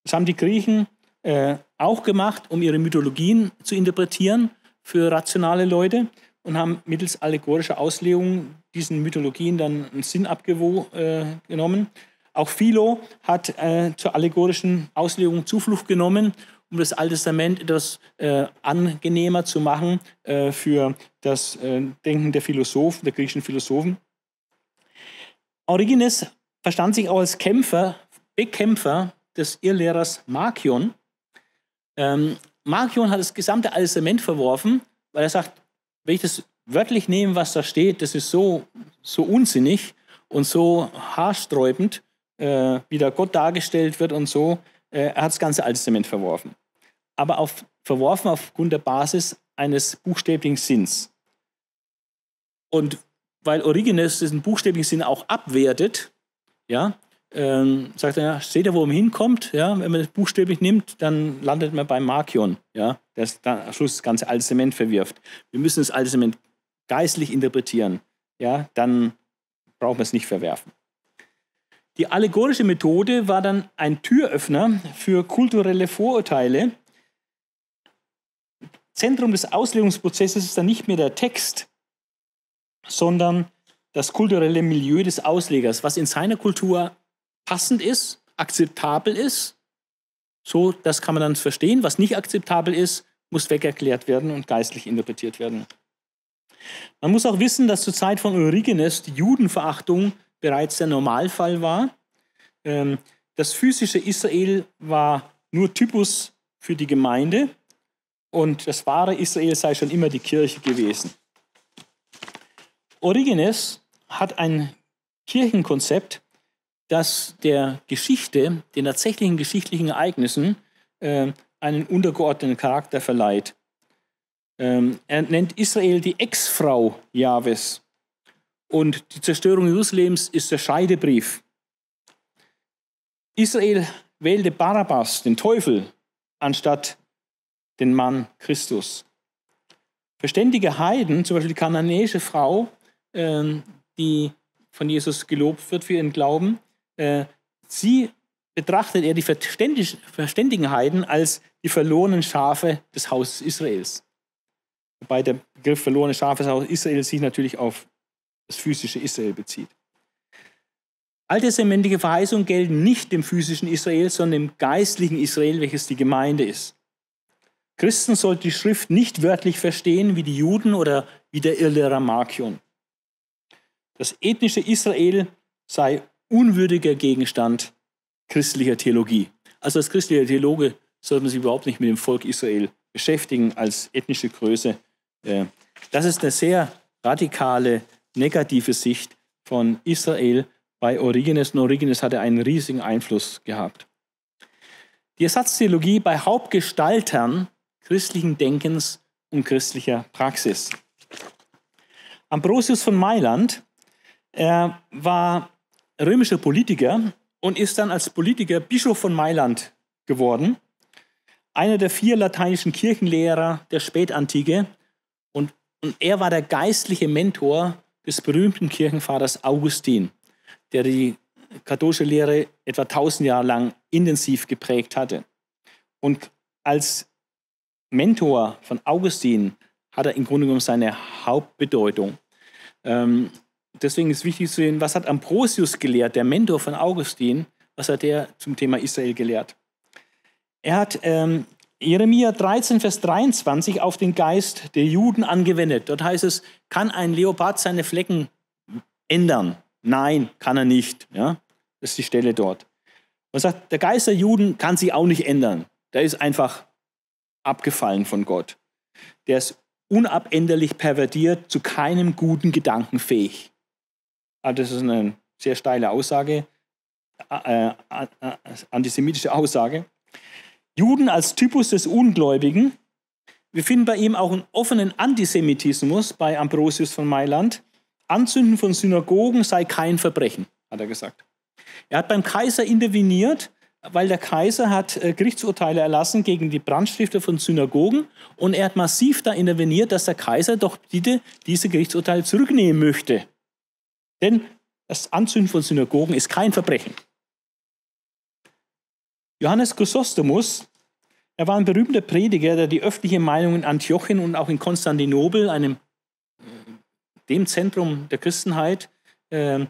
Das haben die Griechen äh, auch gemacht, um ihre Mythologien zu interpretieren für rationale Leute und haben mittels allegorischer Auslegung diesen Mythologien dann einen Sinn abgenommen. Äh, auch Philo hat äh, zur allegorischen Auslegung Zuflucht genommen, um das Alte Testament etwas äh, angenehmer zu machen äh, für das äh, Denken der Philosophen, der griechischen Philosophen. Origenes verstand sich auch als Kämpfer, Bekämpfer des Irrlehrers Markion. Ähm, Markion hat das gesamte Alte Testament verworfen, weil er sagt, wenn ich das wörtlich nehme, was da steht, das ist so, so unsinnig und so haarsträubend, äh, wie da Gott dargestellt wird und so. Äh, er hat das ganze Alte Testament verworfen. Aber auf, verworfen aufgrund der Basis eines buchstäblichen Sinns. Und weil Origenes diesen buchstäblichen Sinn auch abwertet, ja, ähm, sagt er, seht ihr, wo man hinkommt? Ja, wenn man das buchstäblich nimmt, dann landet man bei Markion, ja, der am Schluss das ganze Alte Testament verwirft. Wir müssen das Alte Testament geistlich interpretieren, ja, dann braucht man es nicht verwerfen. Die allegorische Methode war dann ein Türöffner für kulturelle Vorurteile. Zentrum des Auslegungsprozesses ist dann nicht mehr der Text, sondern das kulturelle Milieu des Auslegers, was in seiner Kultur passend ist, akzeptabel ist. So, das kann man dann verstehen. Was nicht akzeptabel ist, muss wegerklärt werden und geistlich interpretiert werden. Man muss auch wissen, dass zur Zeit von Origenes die Judenverachtung bereits der Normalfall war. Ähm, das physische Israel war nur Typus für die Gemeinde und das wahre Israel sei schon immer die Kirche gewesen. Origenes hat ein Kirchenkonzept dass der Geschichte, den tatsächlichen geschichtlichen Ereignissen, äh, einen untergeordneten Charakter verleiht. Ähm, er nennt Israel die Ex-Frau Jahwes. Und die Zerstörung Jerusalems ist der Scheidebrief. Israel wählte Barabbas, den Teufel, anstatt den Mann Christus. Verständige Heiden, zum Beispiel die kananäische Frau, äh, die von Jesus gelobt wird für ihren Glauben, äh, sie betrachtet er die verständigen Heiden als die verlorenen Schafe des Hauses Israels. Wobei der Begriff verlorene Schafe des Hauses Israels sich natürlich auf das physische Israel bezieht. Alttestamentliche Verheißungen gelten nicht dem physischen Israel, sondern dem geistlichen Israel, welches die Gemeinde ist. Christen sollten die Schrift nicht wörtlich verstehen wie die Juden oder wie der Irrlehrer Markion. Das ethnische Israel sei unwürdiger Gegenstand christlicher Theologie. Also als christlicher Theologe sollte man sich überhaupt nicht mit dem Volk Israel beschäftigen als ethnische Größe. Äh, das ist eine sehr radikale, negative Sicht von Israel bei Origenes. Und Origenes hatte einen riesigen Einfluss gehabt. Die Ersatztheologie bei Hauptgestaltern christlichen Denkens und christlicher Praxis. Ambrosius von Mailand er war römischer Politiker und ist dann als Politiker Bischof von Mailand geworden. Einer der vier lateinischen Kirchenlehrer der Spätantike. Und, und er war der geistliche Mentor des berühmten Kirchenvaters Augustin, der die katholische Lehre etwa 1000 Jahre lang intensiv geprägt hatte. Und als Mentor von Augustin hat er im Grunde genommen seine Hauptbedeutung. Ähm, deswegen ist wichtig zu sehen, was hat Ambrosius gelehrt, der Mentor von Augustin, was hat er zum Thema Israel gelehrt? Er hat ähm, Jeremia 13, Vers 23 auf den Geist der Juden angewendet. Dort heißt es, kann ein Leopard seine Flecken ändern? Nein, kann er nicht. Ja? Das ist die Stelle dort. Man sagt, der Geist der Juden kann sich auch nicht ändern. Der ist einfach abgefallen von Gott. Der ist unabänderlich pervertiert, zu keinem guten Gedanken fähig also das ist eine sehr steile Aussage, äh, antisemitische Aussage. Juden als Typus des Ungläubigen. Wir finden bei ihm auch einen offenen Antisemitismus bei Ambrosius von Mailand. Anzünden von Synagogen sei kein Verbrechen, hat er gesagt. Er hat beim Kaiser interveniert, weil der Kaiser hat äh, Gerichtsurteile erlassen gegen die Brandstifter von Synagogen und er hat massiv da interveniert, dass der Kaiser doch bitte diese Gerichtsurteile zurücknehmen möchte. Denn das Anzünden von Synagogen ist kein Verbrechen. Johannes Chrysostomus, er war ein berühmter Prediger, der die öffentliche Meinung in Antiochien und auch in Konstantinopel, einem dem Zentrum der Christenheit äh,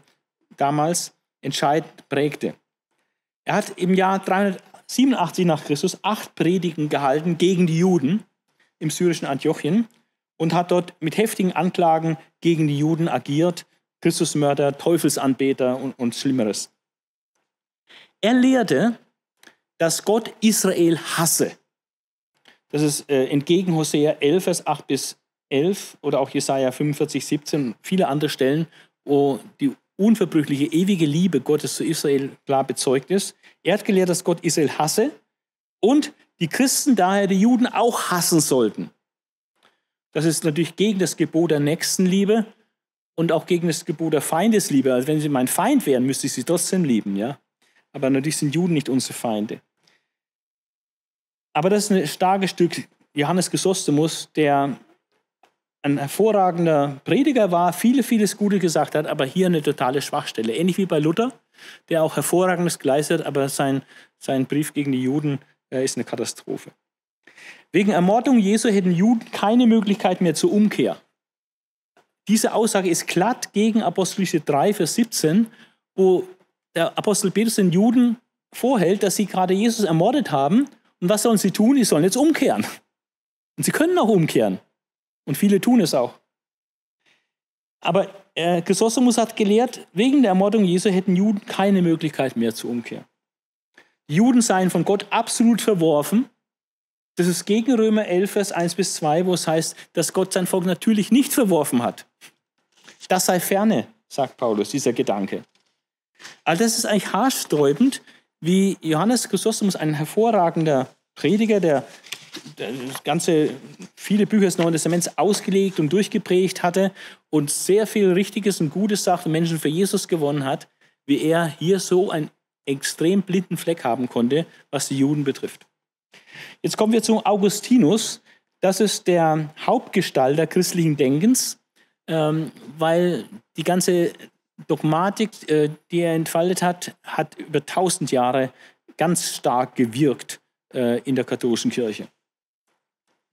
damals, entscheidend prägte. Er hat im Jahr 387 nach Christus acht Predigen gehalten gegen die Juden im syrischen Antiochien und hat dort mit heftigen Anklagen gegen die Juden agiert Christusmörder, Teufelsanbeter und, und Schlimmeres. Er lehrte, dass Gott Israel hasse. Das ist äh, entgegen Hosea 11, Vers 8 bis 11 oder auch Jesaja 45, 17 und viele andere Stellen, wo die unverbrüchliche, ewige Liebe Gottes zu Israel klar bezeugt ist. Er hat gelehrt, dass Gott Israel hasse und die Christen daher die Juden auch hassen sollten. Das ist natürlich gegen das Gebot der Nächstenliebe, und auch gegen das Gebot der Feindesliebe. Also wenn sie mein Feind wären, müsste ich sie trotzdem lieben, ja. Aber natürlich sind Juden nicht unsere Feinde. Aber das ist ein starkes Stück Johannes Chrysostomus, der ein hervorragender Prediger war, viele, vieles Gute gesagt hat, aber hier eine totale Schwachstelle. Ähnlich wie bei Luther, der auch hervorragendes geleistet hat, aber sein, sein Brief gegen die Juden äh, ist eine Katastrophe. Wegen Ermordung Jesu hätten Juden keine Möglichkeit mehr zur Umkehr. Diese Aussage ist glatt gegen Apostelische 3, Vers 17, wo der Apostel Petrus den Juden vorhält, dass sie gerade Jesus ermordet haben. Und was sollen sie tun? Sie sollen jetzt umkehren. Und sie können auch umkehren. Und viele tun es auch. Aber äh, Chrysostomus hat gelehrt, wegen der Ermordung Jesu hätten Juden keine Möglichkeit mehr zur Umkehr. Die Juden seien von Gott absolut verworfen das ist gegen Römer 11, Vers 1 bis 2, wo es heißt, dass Gott sein Volk natürlich nicht verworfen hat. Das sei ferne, sagt Paulus, dieser Gedanke. All also das ist eigentlich haarsträubend, wie Johannes Chrysostomus, ein hervorragender Prediger, der das ganze, viele Bücher des Neuen Testaments ausgelegt und durchgeprägt hatte und sehr viel Richtiges und Gutes sagt und Menschen für Jesus gewonnen hat, wie er hier so einen extrem blinden Fleck haben konnte, was die Juden betrifft. Jetzt kommen wir zu Augustinus. Das ist der Hauptgestalter christlichen Denkens, ähm, weil die ganze Dogmatik, äh, die er entfaltet hat, hat über tausend Jahre ganz stark gewirkt äh, in der katholischen Kirche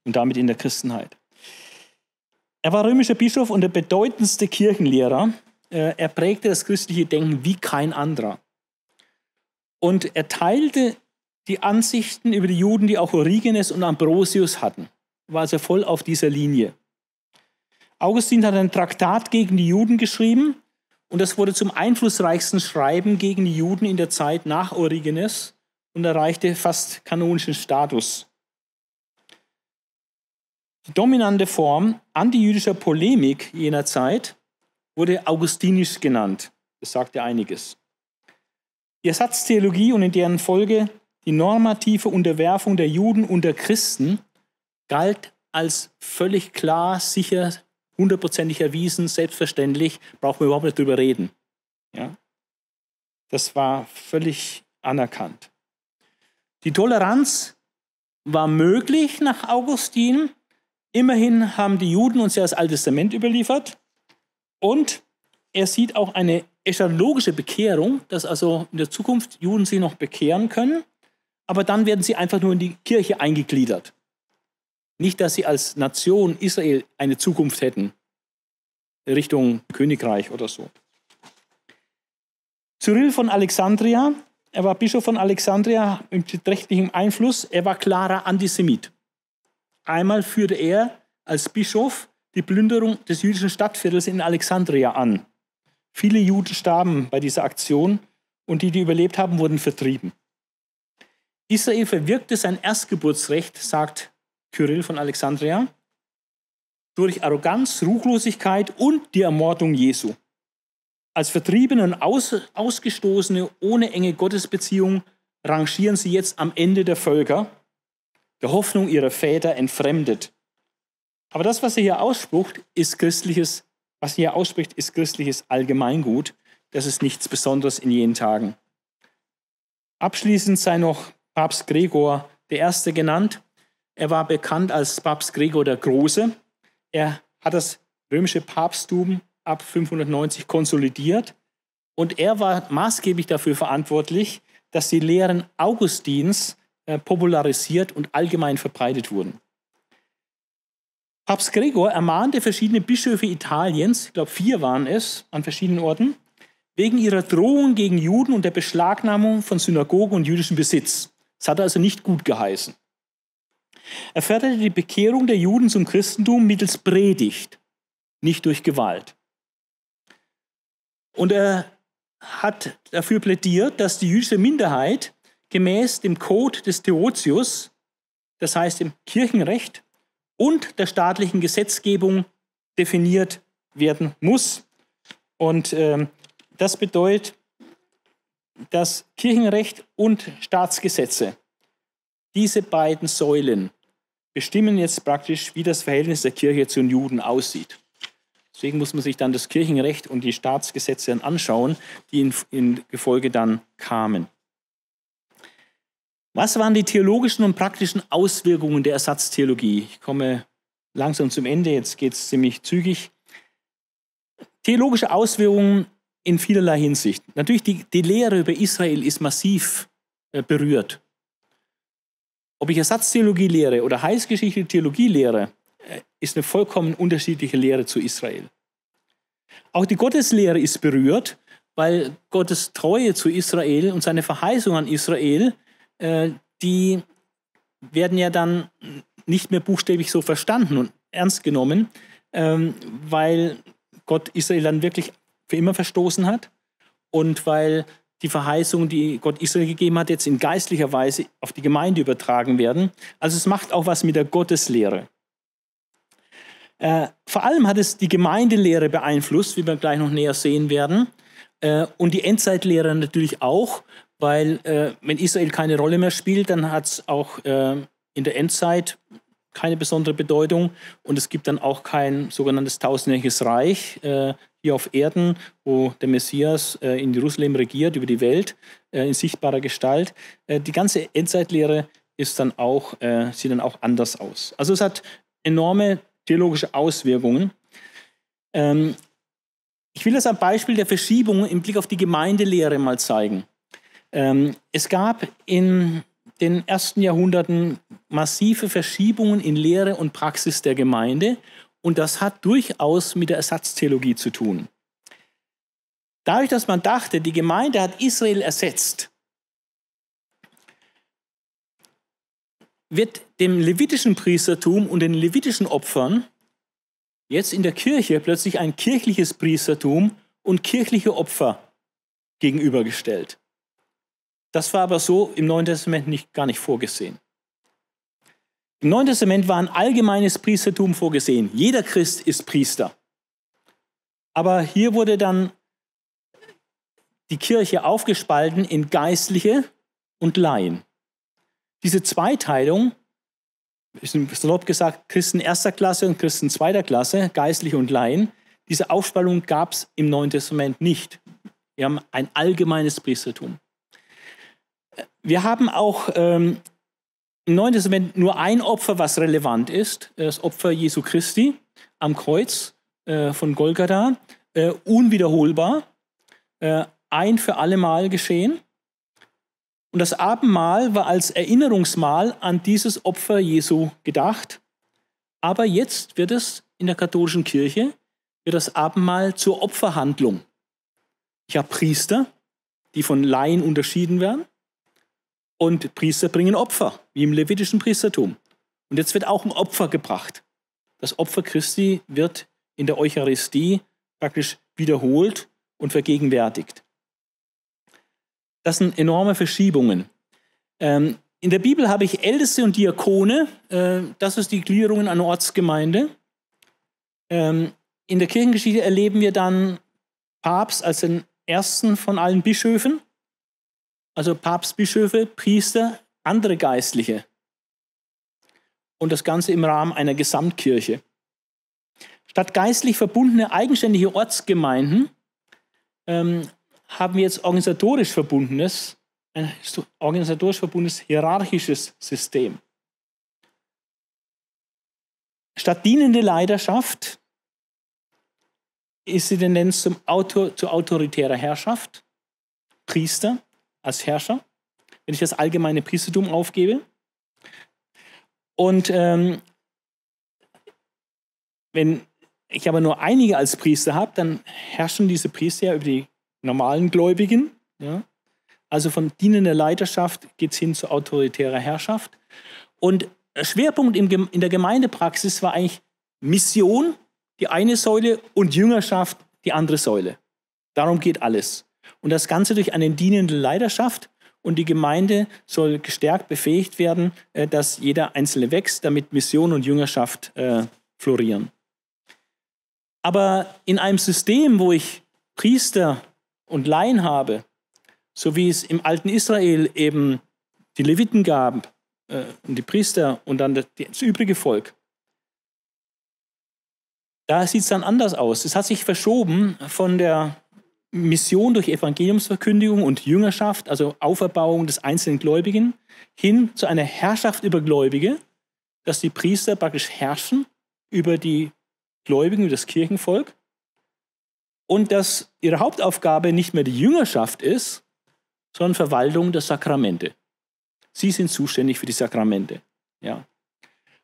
und damit in der Christenheit. Er war römischer Bischof und der bedeutendste Kirchenlehrer. Äh, er prägte das christliche Denken wie kein anderer. Und er teilte die Ansichten über die Juden, die auch Origenes und Ambrosius hatten. War also voll auf dieser Linie. Augustin hat ein Traktat gegen die Juden geschrieben und das wurde zum einflussreichsten Schreiben gegen die Juden in der Zeit nach Origenes und erreichte fast kanonischen Status. Die dominante Form antijüdischer Polemik jener Zeit wurde augustinisch genannt. Das sagt ja einiges. Die Ersatztheologie und in deren Folge die normative Unterwerfung der Juden unter Christen galt als völlig klar, sicher, hundertprozentig erwiesen, selbstverständlich, brauchen wir überhaupt nicht drüber reden. Ja? Das war völlig anerkannt. Die Toleranz war möglich nach Augustin. Immerhin haben die Juden uns ja das Alte Testament überliefert. Und er sieht auch eine eschatologische Bekehrung, dass also in der Zukunft Juden sich noch bekehren können aber dann werden sie einfach nur in die Kirche eingegliedert. Nicht, dass sie als Nation Israel eine Zukunft hätten, Richtung Königreich oder so. Cyril von Alexandria, er war Bischof von Alexandria mit rechtlichem Einfluss, er war klarer Antisemit. Einmal führte er als Bischof die Plünderung des jüdischen Stadtviertels in Alexandria an. Viele Juden starben bei dieser Aktion und die, die überlebt haben, wurden vertrieben. Israel verwirkte sein Erstgeburtsrecht, sagt Kyrill von Alexandria, durch Arroganz, Ruchlosigkeit und die Ermordung Jesu. Als Vertriebene und Aus Ausgestoßene ohne enge Gottesbeziehung rangieren sie jetzt am Ende der Völker, der Hoffnung ihrer Väter entfremdet. Aber das, was er hier ausspricht, ist christliches, was er hier ausspricht, ist christliches Allgemeingut. Das ist nichts Besonderes in jenen Tagen. Abschließend sei noch Papst Gregor I. genannt. Er war bekannt als Papst Gregor der Große. Er hat das römische Papsttum ab 590 konsolidiert und er war maßgeblich dafür verantwortlich, dass die Lehren Augustins äh, popularisiert und allgemein verbreitet wurden. Papst Gregor ermahnte verschiedene Bischöfe Italiens, ich glaube vier waren es an verschiedenen Orten, wegen ihrer Drohung gegen Juden und der Beschlagnahmung von Synagogen und jüdischem Besitz. Es hat also nicht gut geheißen. Er förderte die Bekehrung der Juden zum Christentum mittels Predigt, nicht durch Gewalt. Und er hat dafür plädiert, dass die jüdische Minderheit gemäß dem Code des Theotius, das heißt dem Kirchenrecht und der staatlichen Gesetzgebung definiert werden muss. Und äh, das bedeutet, das Kirchenrecht und Staatsgesetze, diese beiden Säulen bestimmen jetzt praktisch, wie das Verhältnis der Kirche zu den Juden aussieht. Deswegen muss man sich dann das Kirchenrecht und die Staatsgesetze anschauen, die in, in Gefolge dann kamen. Was waren die theologischen und praktischen Auswirkungen der Ersatztheologie? Ich komme langsam zum Ende, jetzt geht es ziemlich zügig. Theologische Auswirkungen in vielerlei Hinsicht. Natürlich, die, die Lehre über Israel ist massiv äh, berührt. Ob ich Ersatztheologie lehre oder Heilsgeschichte Theologie lehre, äh, ist eine vollkommen unterschiedliche Lehre zu Israel. Auch die Gotteslehre ist berührt, weil Gottes Treue zu Israel und seine Verheißung an Israel, äh, die werden ja dann nicht mehr buchstäblich so verstanden und ernst genommen, ähm, weil Gott Israel dann wirklich für immer verstoßen hat und weil die Verheißungen, die Gott Israel gegeben hat, jetzt in geistlicher Weise auf die Gemeinde übertragen werden. Also es macht auch was mit der Gotteslehre. Äh, vor allem hat es die Gemeindelehre beeinflusst, wie wir gleich noch näher sehen werden, äh, und die Endzeitlehre natürlich auch, weil äh, wenn Israel keine Rolle mehr spielt, dann hat es auch äh, in der Endzeit keine besondere Bedeutung und es gibt dann auch kein sogenanntes tausendjähriges Reich äh, hier auf Erden, wo der Messias äh, in Jerusalem regiert über die Welt äh, in sichtbarer Gestalt. Äh, die ganze Endzeitlehre ist dann auch, äh, sieht dann auch anders aus. Also es hat enorme theologische Auswirkungen. Ähm, ich will das am Beispiel der Verschiebung im Blick auf die Gemeindelehre mal zeigen. Ähm, es gab in den ersten Jahrhunderten massive Verschiebungen in Lehre und Praxis der Gemeinde und das hat durchaus mit der Ersatztheologie zu tun. Dadurch, dass man dachte, die Gemeinde hat Israel ersetzt, wird dem levitischen Priestertum und den levitischen Opfern jetzt in der Kirche plötzlich ein kirchliches Priestertum und kirchliche Opfer gegenübergestellt. Das war aber so im Neuen Testament nicht, gar nicht vorgesehen. Im Neuen Testament war ein allgemeines Priestertum vorgesehen. Jeder Christ ist Priester. Aber hier wurde dann die Kirche aufgespalten in Geistliche und Laien. Diese Zweiteilung, salopp gesagt, Christen erster Klasse und Christen zweiter Klasse, Geistliche und Laien, diese Aufspaltung gab es im Neuen Testament nicht. Wir haben ein allgemeines Priestertum. Wir haben auch ähm, im Neuen Testament nur ein Opfer, was relevant ist, das Opfer Jesu Christi am Kreuz äh, von Golgatha, äh, unwiederholbar, äh, ein für allemal geschehen. Und das Abendmahl war als Erinnerungsmahl an dieses Opfer Jesu gedacht. Aber jetzt wird es in der katholischen Kirche, wird das Abendmahl zur Opferhandlung. Ich habe Priester, die von Laien unterschieden werden. Und Priester bringen Opfer, wie im levitischen Priestertum. Und jetzt wird auch ein Opfer gebracht. Das Opfer Christi wird in der Eucharistie praktisch wiederholt und vergegenwärtigt. Das sind enorme Verschiebungen. Ähm, in der Bibel habe ich Älteste und Diakone, äh, das ist die Gliederung einer Ortsgemeinde. Ähm, in der Kirchengeschichte erleben wir dann Papst als den ersten von allen Bischöfen also Papstbischöfe, Priester, andere Geistliche. Und das Ganze im Rahmen einer Gesamtkirche. Statt geistlich verbundene eigenständige Ortsgemeinden ähm, haben wir jetzt organisatorisch verbundenes, ein organisatorisch verbundenes hierarchisches System. Statt dienende Leidenschaft ist die Tendenz zum Autor, zu autoritärer Herrschaft, Priester als Herrscher, wenn ich das allgemeine Priestertum aufgebe. Und ähm, wenn ich aber nur einige als Priester habe, dann herrschen diese Priester ja über die normalen Gläubigen. Ja? Also von dienender Leiterschaft geht es hin zu autoritärer Herrschaft. Und Schwerpunkt in der Gemeindepraxis war eigentlich Mission, die eine Säule, und Jüngerschaft, die andere Säule. Darum geht alles. Und das Ganze durch eine dienende Leidenschaft. Und die Gemeinde soll gestärkt befähigt werden, äh, dass jeder Einzelne wächst, damit Mission und Jüngerschaft äh, florieren. Aber in einem System, wo ich Priester und Laien habe, so wie es im alten Israel eben die Leviten gab äh, und die Priester und dann das, das übrige Volk. Da sieht es dann anders aus. Es hat sich verschoben von der Mission durch Evangeliumsverkündigung und Jüngerschaft, also Auferbauung des einzelnen Gläubigen, hin zu einer Herrschaft über Gläubige, dass die Priester praktisch herrschen über die Gläubigen, über das Kirchenvolk und dass ihre Hauptaufgabe nicht mehr die Jüngerschaft ist, sondern Verwaltung der Sakramente. Sie sind zuständig für die Sakramente. Ja.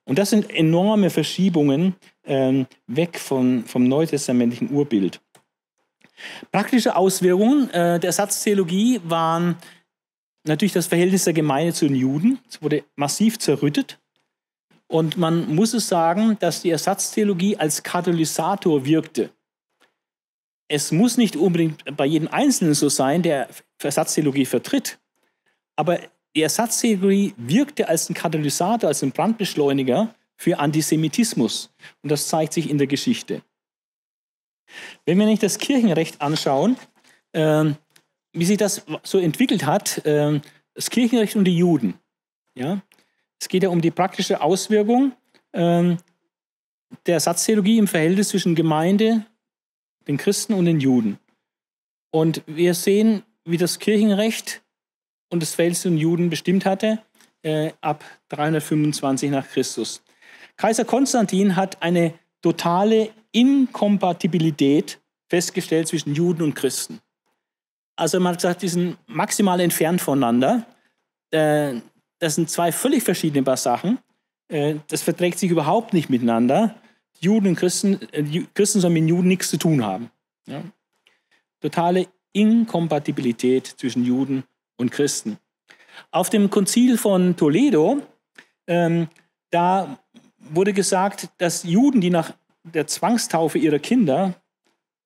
Und das sind enorme Verschiebungen ähm, weg von, vom neutestamentlichen Urbild. Praktische Auswirkungen äh, der Ersatztheologie waren natürlich das Verhältnis der Gemeinde zu den Juden. Es wurde massiv zerrüttet. Und man muss es sagen, dass die Ersatztheologie als Katalysator wirkte. Es muss nicht unbedingt bei jedem Einzelnen so sein, der Ersatztheologie vertritt. Aber die Ersatztheologie wirkte als ein Katalysator, als ein Brandbeschleuniger für Antisemitismus. Und das zeigt sich in der Geschichte. Wenn wir nicht das Kirchenrecht anschauen, ähm, wie sich das so entwickelt hat, ähm, das Kirchenrecht und die Juden. Ja? Es geht ja um die praktische Auswirkung ähm, der Satztheologie im Verhältnis zwischen Gemeinde, den Christen und den Juden. Und wir sehen, wie das Kirchenrecht und das Verhältnis zu den Juden bestimmt hatte, äh, ab 325 nach Christus. Kaiser Konstantin hat eine totale Inkompatibilität festgestellt zwischen Juden und Christen. Also man hat gesagt, die sind maximal entfernt voneinander. Äh, das sind zwei völlig verschiedene Sachen. Äh, das verträgt sich überhaupt nicht miteinander. Juden und Christen, äh, Christen sollen mit Juden nichts zu tun haben. Ja? Totale Inkompatibilität zwischen Juden und Christen. Auf dem Konzil von Toledo, ähm, da wurde gesagt, dass Juden, die nach der Zwangstaufe ihrer Kinder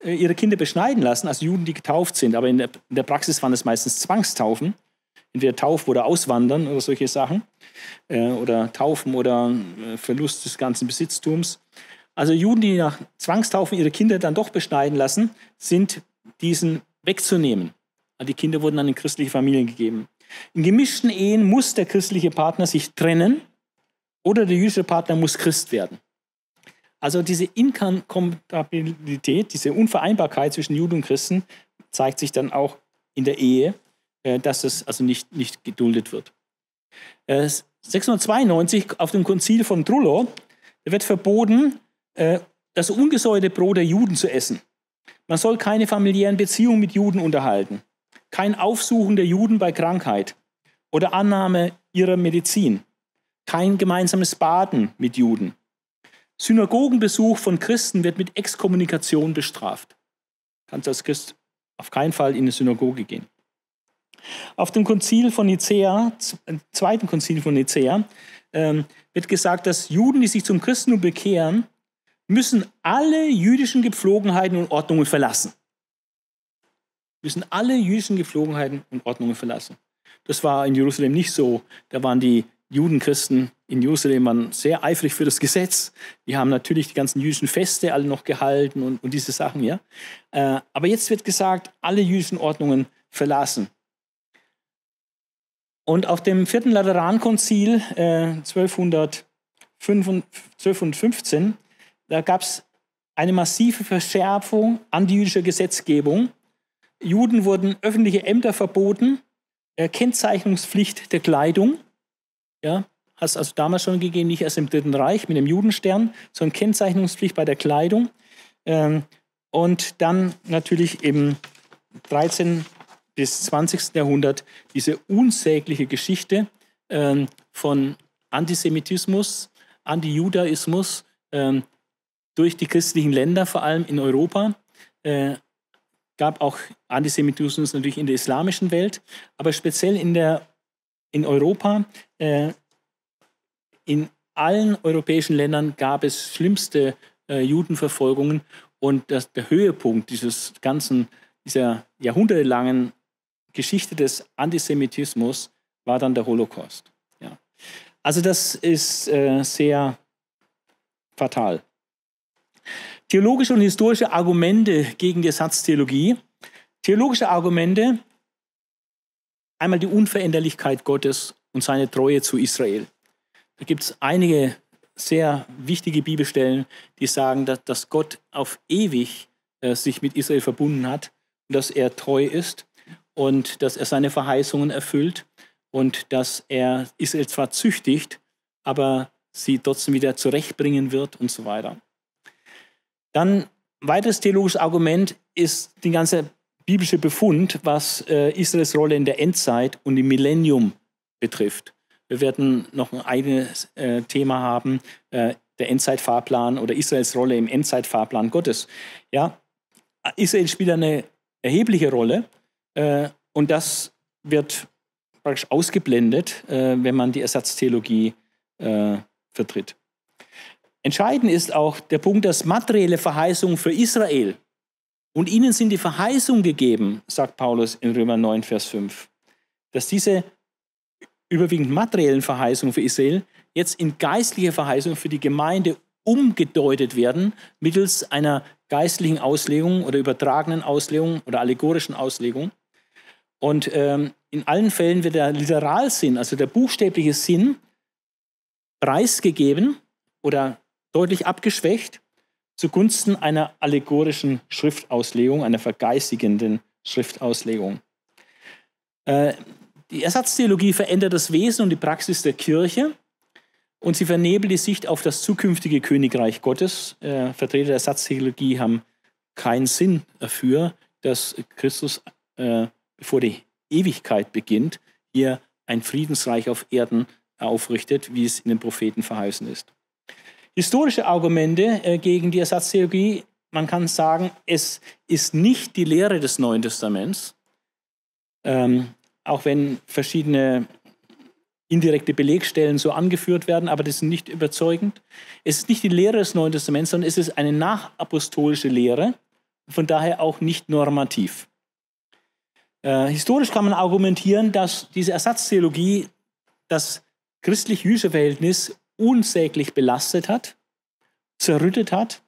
äh, ihre Kinder beschneiden lassen, als Juden, die getauft sind. Aber in der, in der Praxis waren es meistens Zwangstaufen. Entweder Tauf oder Auswandern oder solche Sachen. Äh, oder Taufen oder äh, Verlust des ganzen Besitztums. Also Juden, die nach Zwangstaufen ihre Kinder dann doch beschneiden lassen, sind diesen wegzunehmen. Also die Kinder wurden an christliche Familien gegeben. In gemischten Ehen muss der christliche Partner sich trennen oder der jüdische Partner muss Christ werden. Also diese Inkompatibilität, diese Unvereinbarkeit zwischen Juden und Christen zeigt sich dann auch in der Ehe, äh, dass das also nicht, nicht geduldet wird. 692 äh, auf dem Konzil von Trullo wird verboten, äh, das ungesäuerte Brot der Juden zu essen. Man soll keine familiären Beziehungen mit Juden unterhalten, kein Aufsuchen der Juden bei Krankheit oder Annahme ihrer Medizin, kein gemeinsames Baden mit Juden, Synagogenbesuch von Christen wird mit Exkommunikation bestraft. Du Kannst als Christ auf keinen Fall in eine Synagoge gehen. Auf dem Konzil von Nicea, äh, zweiten Konzil von Nicea, ähm, wird gesagt, dass Juden, die sich zum Christentum bekehren, müssen alle jüdischen Gepflogenheiten und Ordnungen verlassen. Müssen alle jüdischen Gepflogenheiten und Ordnungen verlassen. Das war in Jerusalem nicht so. Da waren die Judenchristen in Jerusalem waren sehr eifrig für das Gesetz. Die haben natürlich die ganzen jüdischen Feste alle noch gehalten und, und diese Sachen, ja. Äh, aber jetzt wird gesagt, alle jüdischen Ordnungen verlassen. Und auf dem vierten Laterankonzil äh, 1215, da gab es eine massive Verschärfung an die jüdische Gesetzgebung. Juden wurden öffentliche Ämter verboten, äh, Kennzeichnungspflicht der Kleidung ja, hat es also damals schon gegeben, nicht erst im Dritten Reich mit dem Judenstern, sondern Kennzeichnungspflicht bei der Kleidung. Ähm, und dann natürlich im 13. bis 20. Jahrhundert diese unsägliche Geschichte ähm, von Antisemitismus, Antijudaismus ähm, durch die christlichen Länder, vor allem in Europa. Äh, gab auch Antisemitismus natürlich in der islamischen Welt, aber speziell in der in Europa, äh, in allen europäischen Ländern gab es schlimmste äh, Judenverfolgungen und das, der Höhepunkt dieses ganzen, dieser jahrhundertelangen Geschichte des Antisemitismus war dann der Holocaust. Ja. Also das ist äh, sehr fatal. Theologische und historische Argumente gegen die Ersatztheologie. Theologische Argumente Einmal die Unveränderlichkeit Gottes und seine Treue zu Israel. Da gibt es einige sehr wichtige Bibelstellen, die sagen, dass, dass Gott auf ewig äh, sich mit Israel verbunden hat und dass er treu ist und dass er seine Verheißungen erfüllt und dass er Israel zwar züchtigt, aber sie trotzdem wieder zurechtbringen wird und so weiter. Dann weiteres theologisches Argument ist die ganze biblische Befund, was äh, Israels Rolle in der Endzeit und im Millennium betrifft. Wir werden noch ein eigenes äh, Thema haben, äh, der Endzeitfahrplan oder Israels Rolle im Endzeitfahrplan Gottes. Ja, Israel spielt eine erhebliche Rolle äh, und das wird praktisch ausgeblendet, äh, wenn man die Ersatztheologie äh, vertritt. Entscheidend ist auch der Punkt, dass materielle Verheißungen für Israel und ihnen sind die Verheißung gegeben, sagt Paulus in Römer 9, Vers 5, dass diese überwiegend materiellen Verheißungen für Israel jetzt in geistliche Verheißungen für die Gemeinde umgedeutet werden, mittels einer geistlichen Auslegung oder übertragenen Auslegung oder allegorischen Auslegung. Und ähm, in allen Fällen wird der Literalsinn, also der buchstäbliche Sinn, preisgegeben oder deutlich abgeschwächt zugunsten einer allegorischen Schriftauslegung, einer vergeistigenden Schriftauslegung. Äh, die Ersatztheologie verändert das Wesen und die Praxis der Kirche und sie vernebelt die Sicht auf das zukünftige Königreich Gottes. Äh, Vertreter der Ersatztheologie haben keinen Sinn dafür, dass Christus, äh, bevor die Ewigkeit beginnt, hier ein Friedensreich auf Erden aufrichtet, wie es in den Propheten verheißen ist historische Argumente äh, gegen die Ersatztheologie, man kann sagen, es ist nicht die Lehre des Neuen Testaments, ähm, auch wenn verschiedene indirekte Belegstellen so angeführt werden, aber das ist nicht überzeugend. Es ist nicht die Lehre des Neuen Testaments, sondern es ist eine nachapostolische Lehre, von daher auch nicht normativ. Äh, historisch kann man argumentieren, dass diese Ersatztheologie das christlich-jüdische Verhältnis unsäglich belastet hat, zerrüttet hat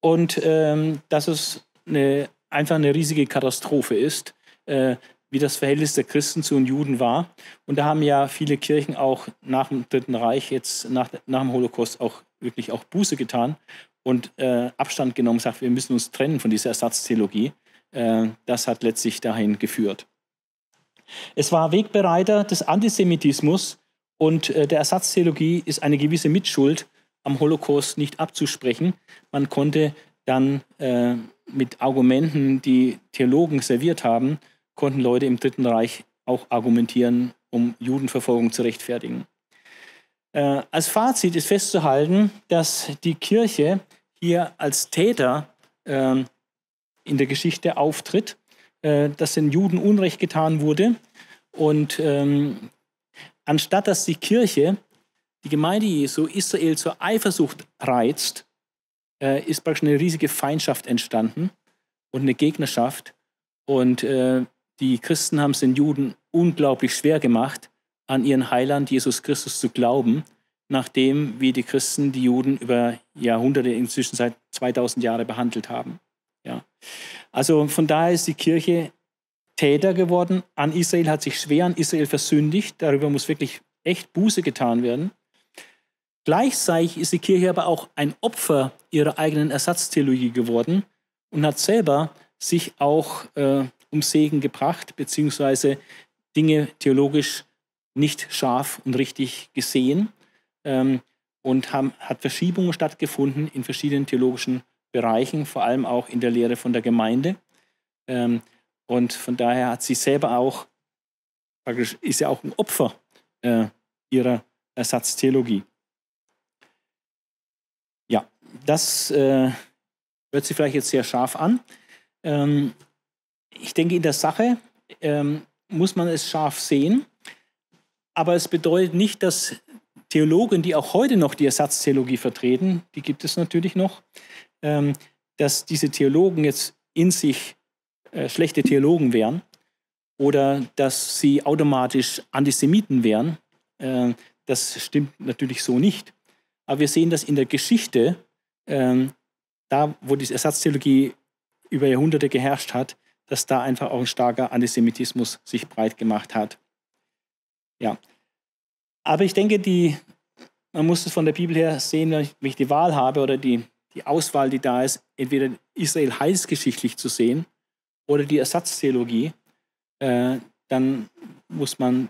und ähm, dass es eine, einfach eine riesige Katastrophe ist, äh, wie das Verhältnis der Christen zu den Juden war. Und da haben ja viele Kirchen auch nach dem Dritten Reich, jetzt nach, nach dem Holocaust, auch wirklich auch Buße getan und äh, Abstand genommen, sagt, wir müssen uns trennen von dieser Ersatztheologie. Äh, das hat letztlich dahin geführt. Es war Wegbereiter des Antisemitismus, und äh, der Ersatztheologie ist eine gewisse Mitschuld am Holocaust nicht abzusprechen. Man konnte dann äh, mit Argumenten, die Theologen serviert haben, konnten Leute im Dritten Reich auch argumentieren, um Judenverfolgung zu rechtfertigen. Äh, als Fazit ist festzuhalten, dass die Kirche hier als Täter äh, in der Geschichte auftritt, äh, dass den Juden Unrecht getan wurde und ähm, anstatt dass die Kirche, die Gemeinde Jesu, Israel zur Eifersucht reizt, äh, ist praktisch eine riesige Feindschaft entstanden und eine Gegnerschaft. Und äh, die Christen haben es den Juden unglaublich schwer gemacht, an ihren Heiland Jesus Christus zu glauben, nachdem wie die Christen die Juden über Jahrhunderte, inzwischen seit 2000 Jahren behandelt haben. Ja. Also von daher ist die Kirche Täter geworden an Israel, hat sich schwer an Israel versündigt. Darüber muss wirklich echt Buße getan werden. Gleichzeitig ist die Kirche aber auch ein Opfer ihrer eigenen Ersatztheologie geworden und hat selber sich auch äh, um Segen gebracht, beziehungsweise Dinge theologisch nicht scharf und richtig gesehen ähm, und haben, hat Verschiebungen stattgefunden in verschiedenen theologischen Bereichen, vor allem auch in der Lehre von der Gemeinde. Ähm, und von daher hat sie selber auch, praktisch ist ja auch ein Opfer äh, ihrer Ersatztheologie. Ja, das äh, hört sich vielleicht jetzt sehr scharf an. Ähm, ich denke, in der Sache ähm, muss man es scharf sehen. Aber es bedeutet nicht, dass Theologen, die auch heute noch die Ersatztheologie vertreten, die gibt es natürlich noch, ähm, dass diese Theologen jetzt in sich äh, schlechte Theologen wären oder dass sie automatisch Antisemiten wären. Äh, das stimmt natürlich so nicht. Aber wir sehen dass in der Geschichte, ähm, da wo die Ersatztheologie über Jahrhunderte geherrscht hat, dass da einfach auch ein starker Antisemitismus sich breit gemacht hat. Ja. Aber ich denke, die, man muss es von der Bibel her sehen, wenn ich die Wahl habe oder die, die Auswahl, die da ist, entweder Israel heilsgeschichtlich zu sehen oder die Ersatztheologie, äh, dann muss man,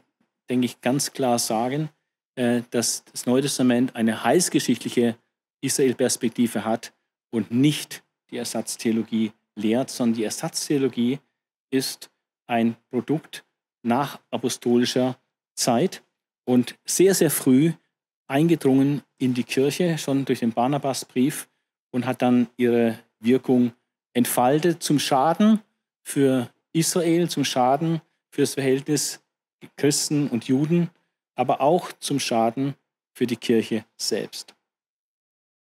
denke ich, ganz klar sagen, äh, dass das Neue Testament eine heilsgeschichtliche Israel-Perspektive hat und nicht die Ersatztheologie lehrt, sondern die Ersatztheologie ist ein Produkt nach apostolischer Zeit und sehr, sehr früh eingedrungen in die Kirche, schon durch den Barnabasbrief und hat dann ihre Wirkung entfaltet zum Schaden für Israel, zum Schaden für das Verhältnis Christen und Juden, aber auch zum Schaden für die Kirche selbst.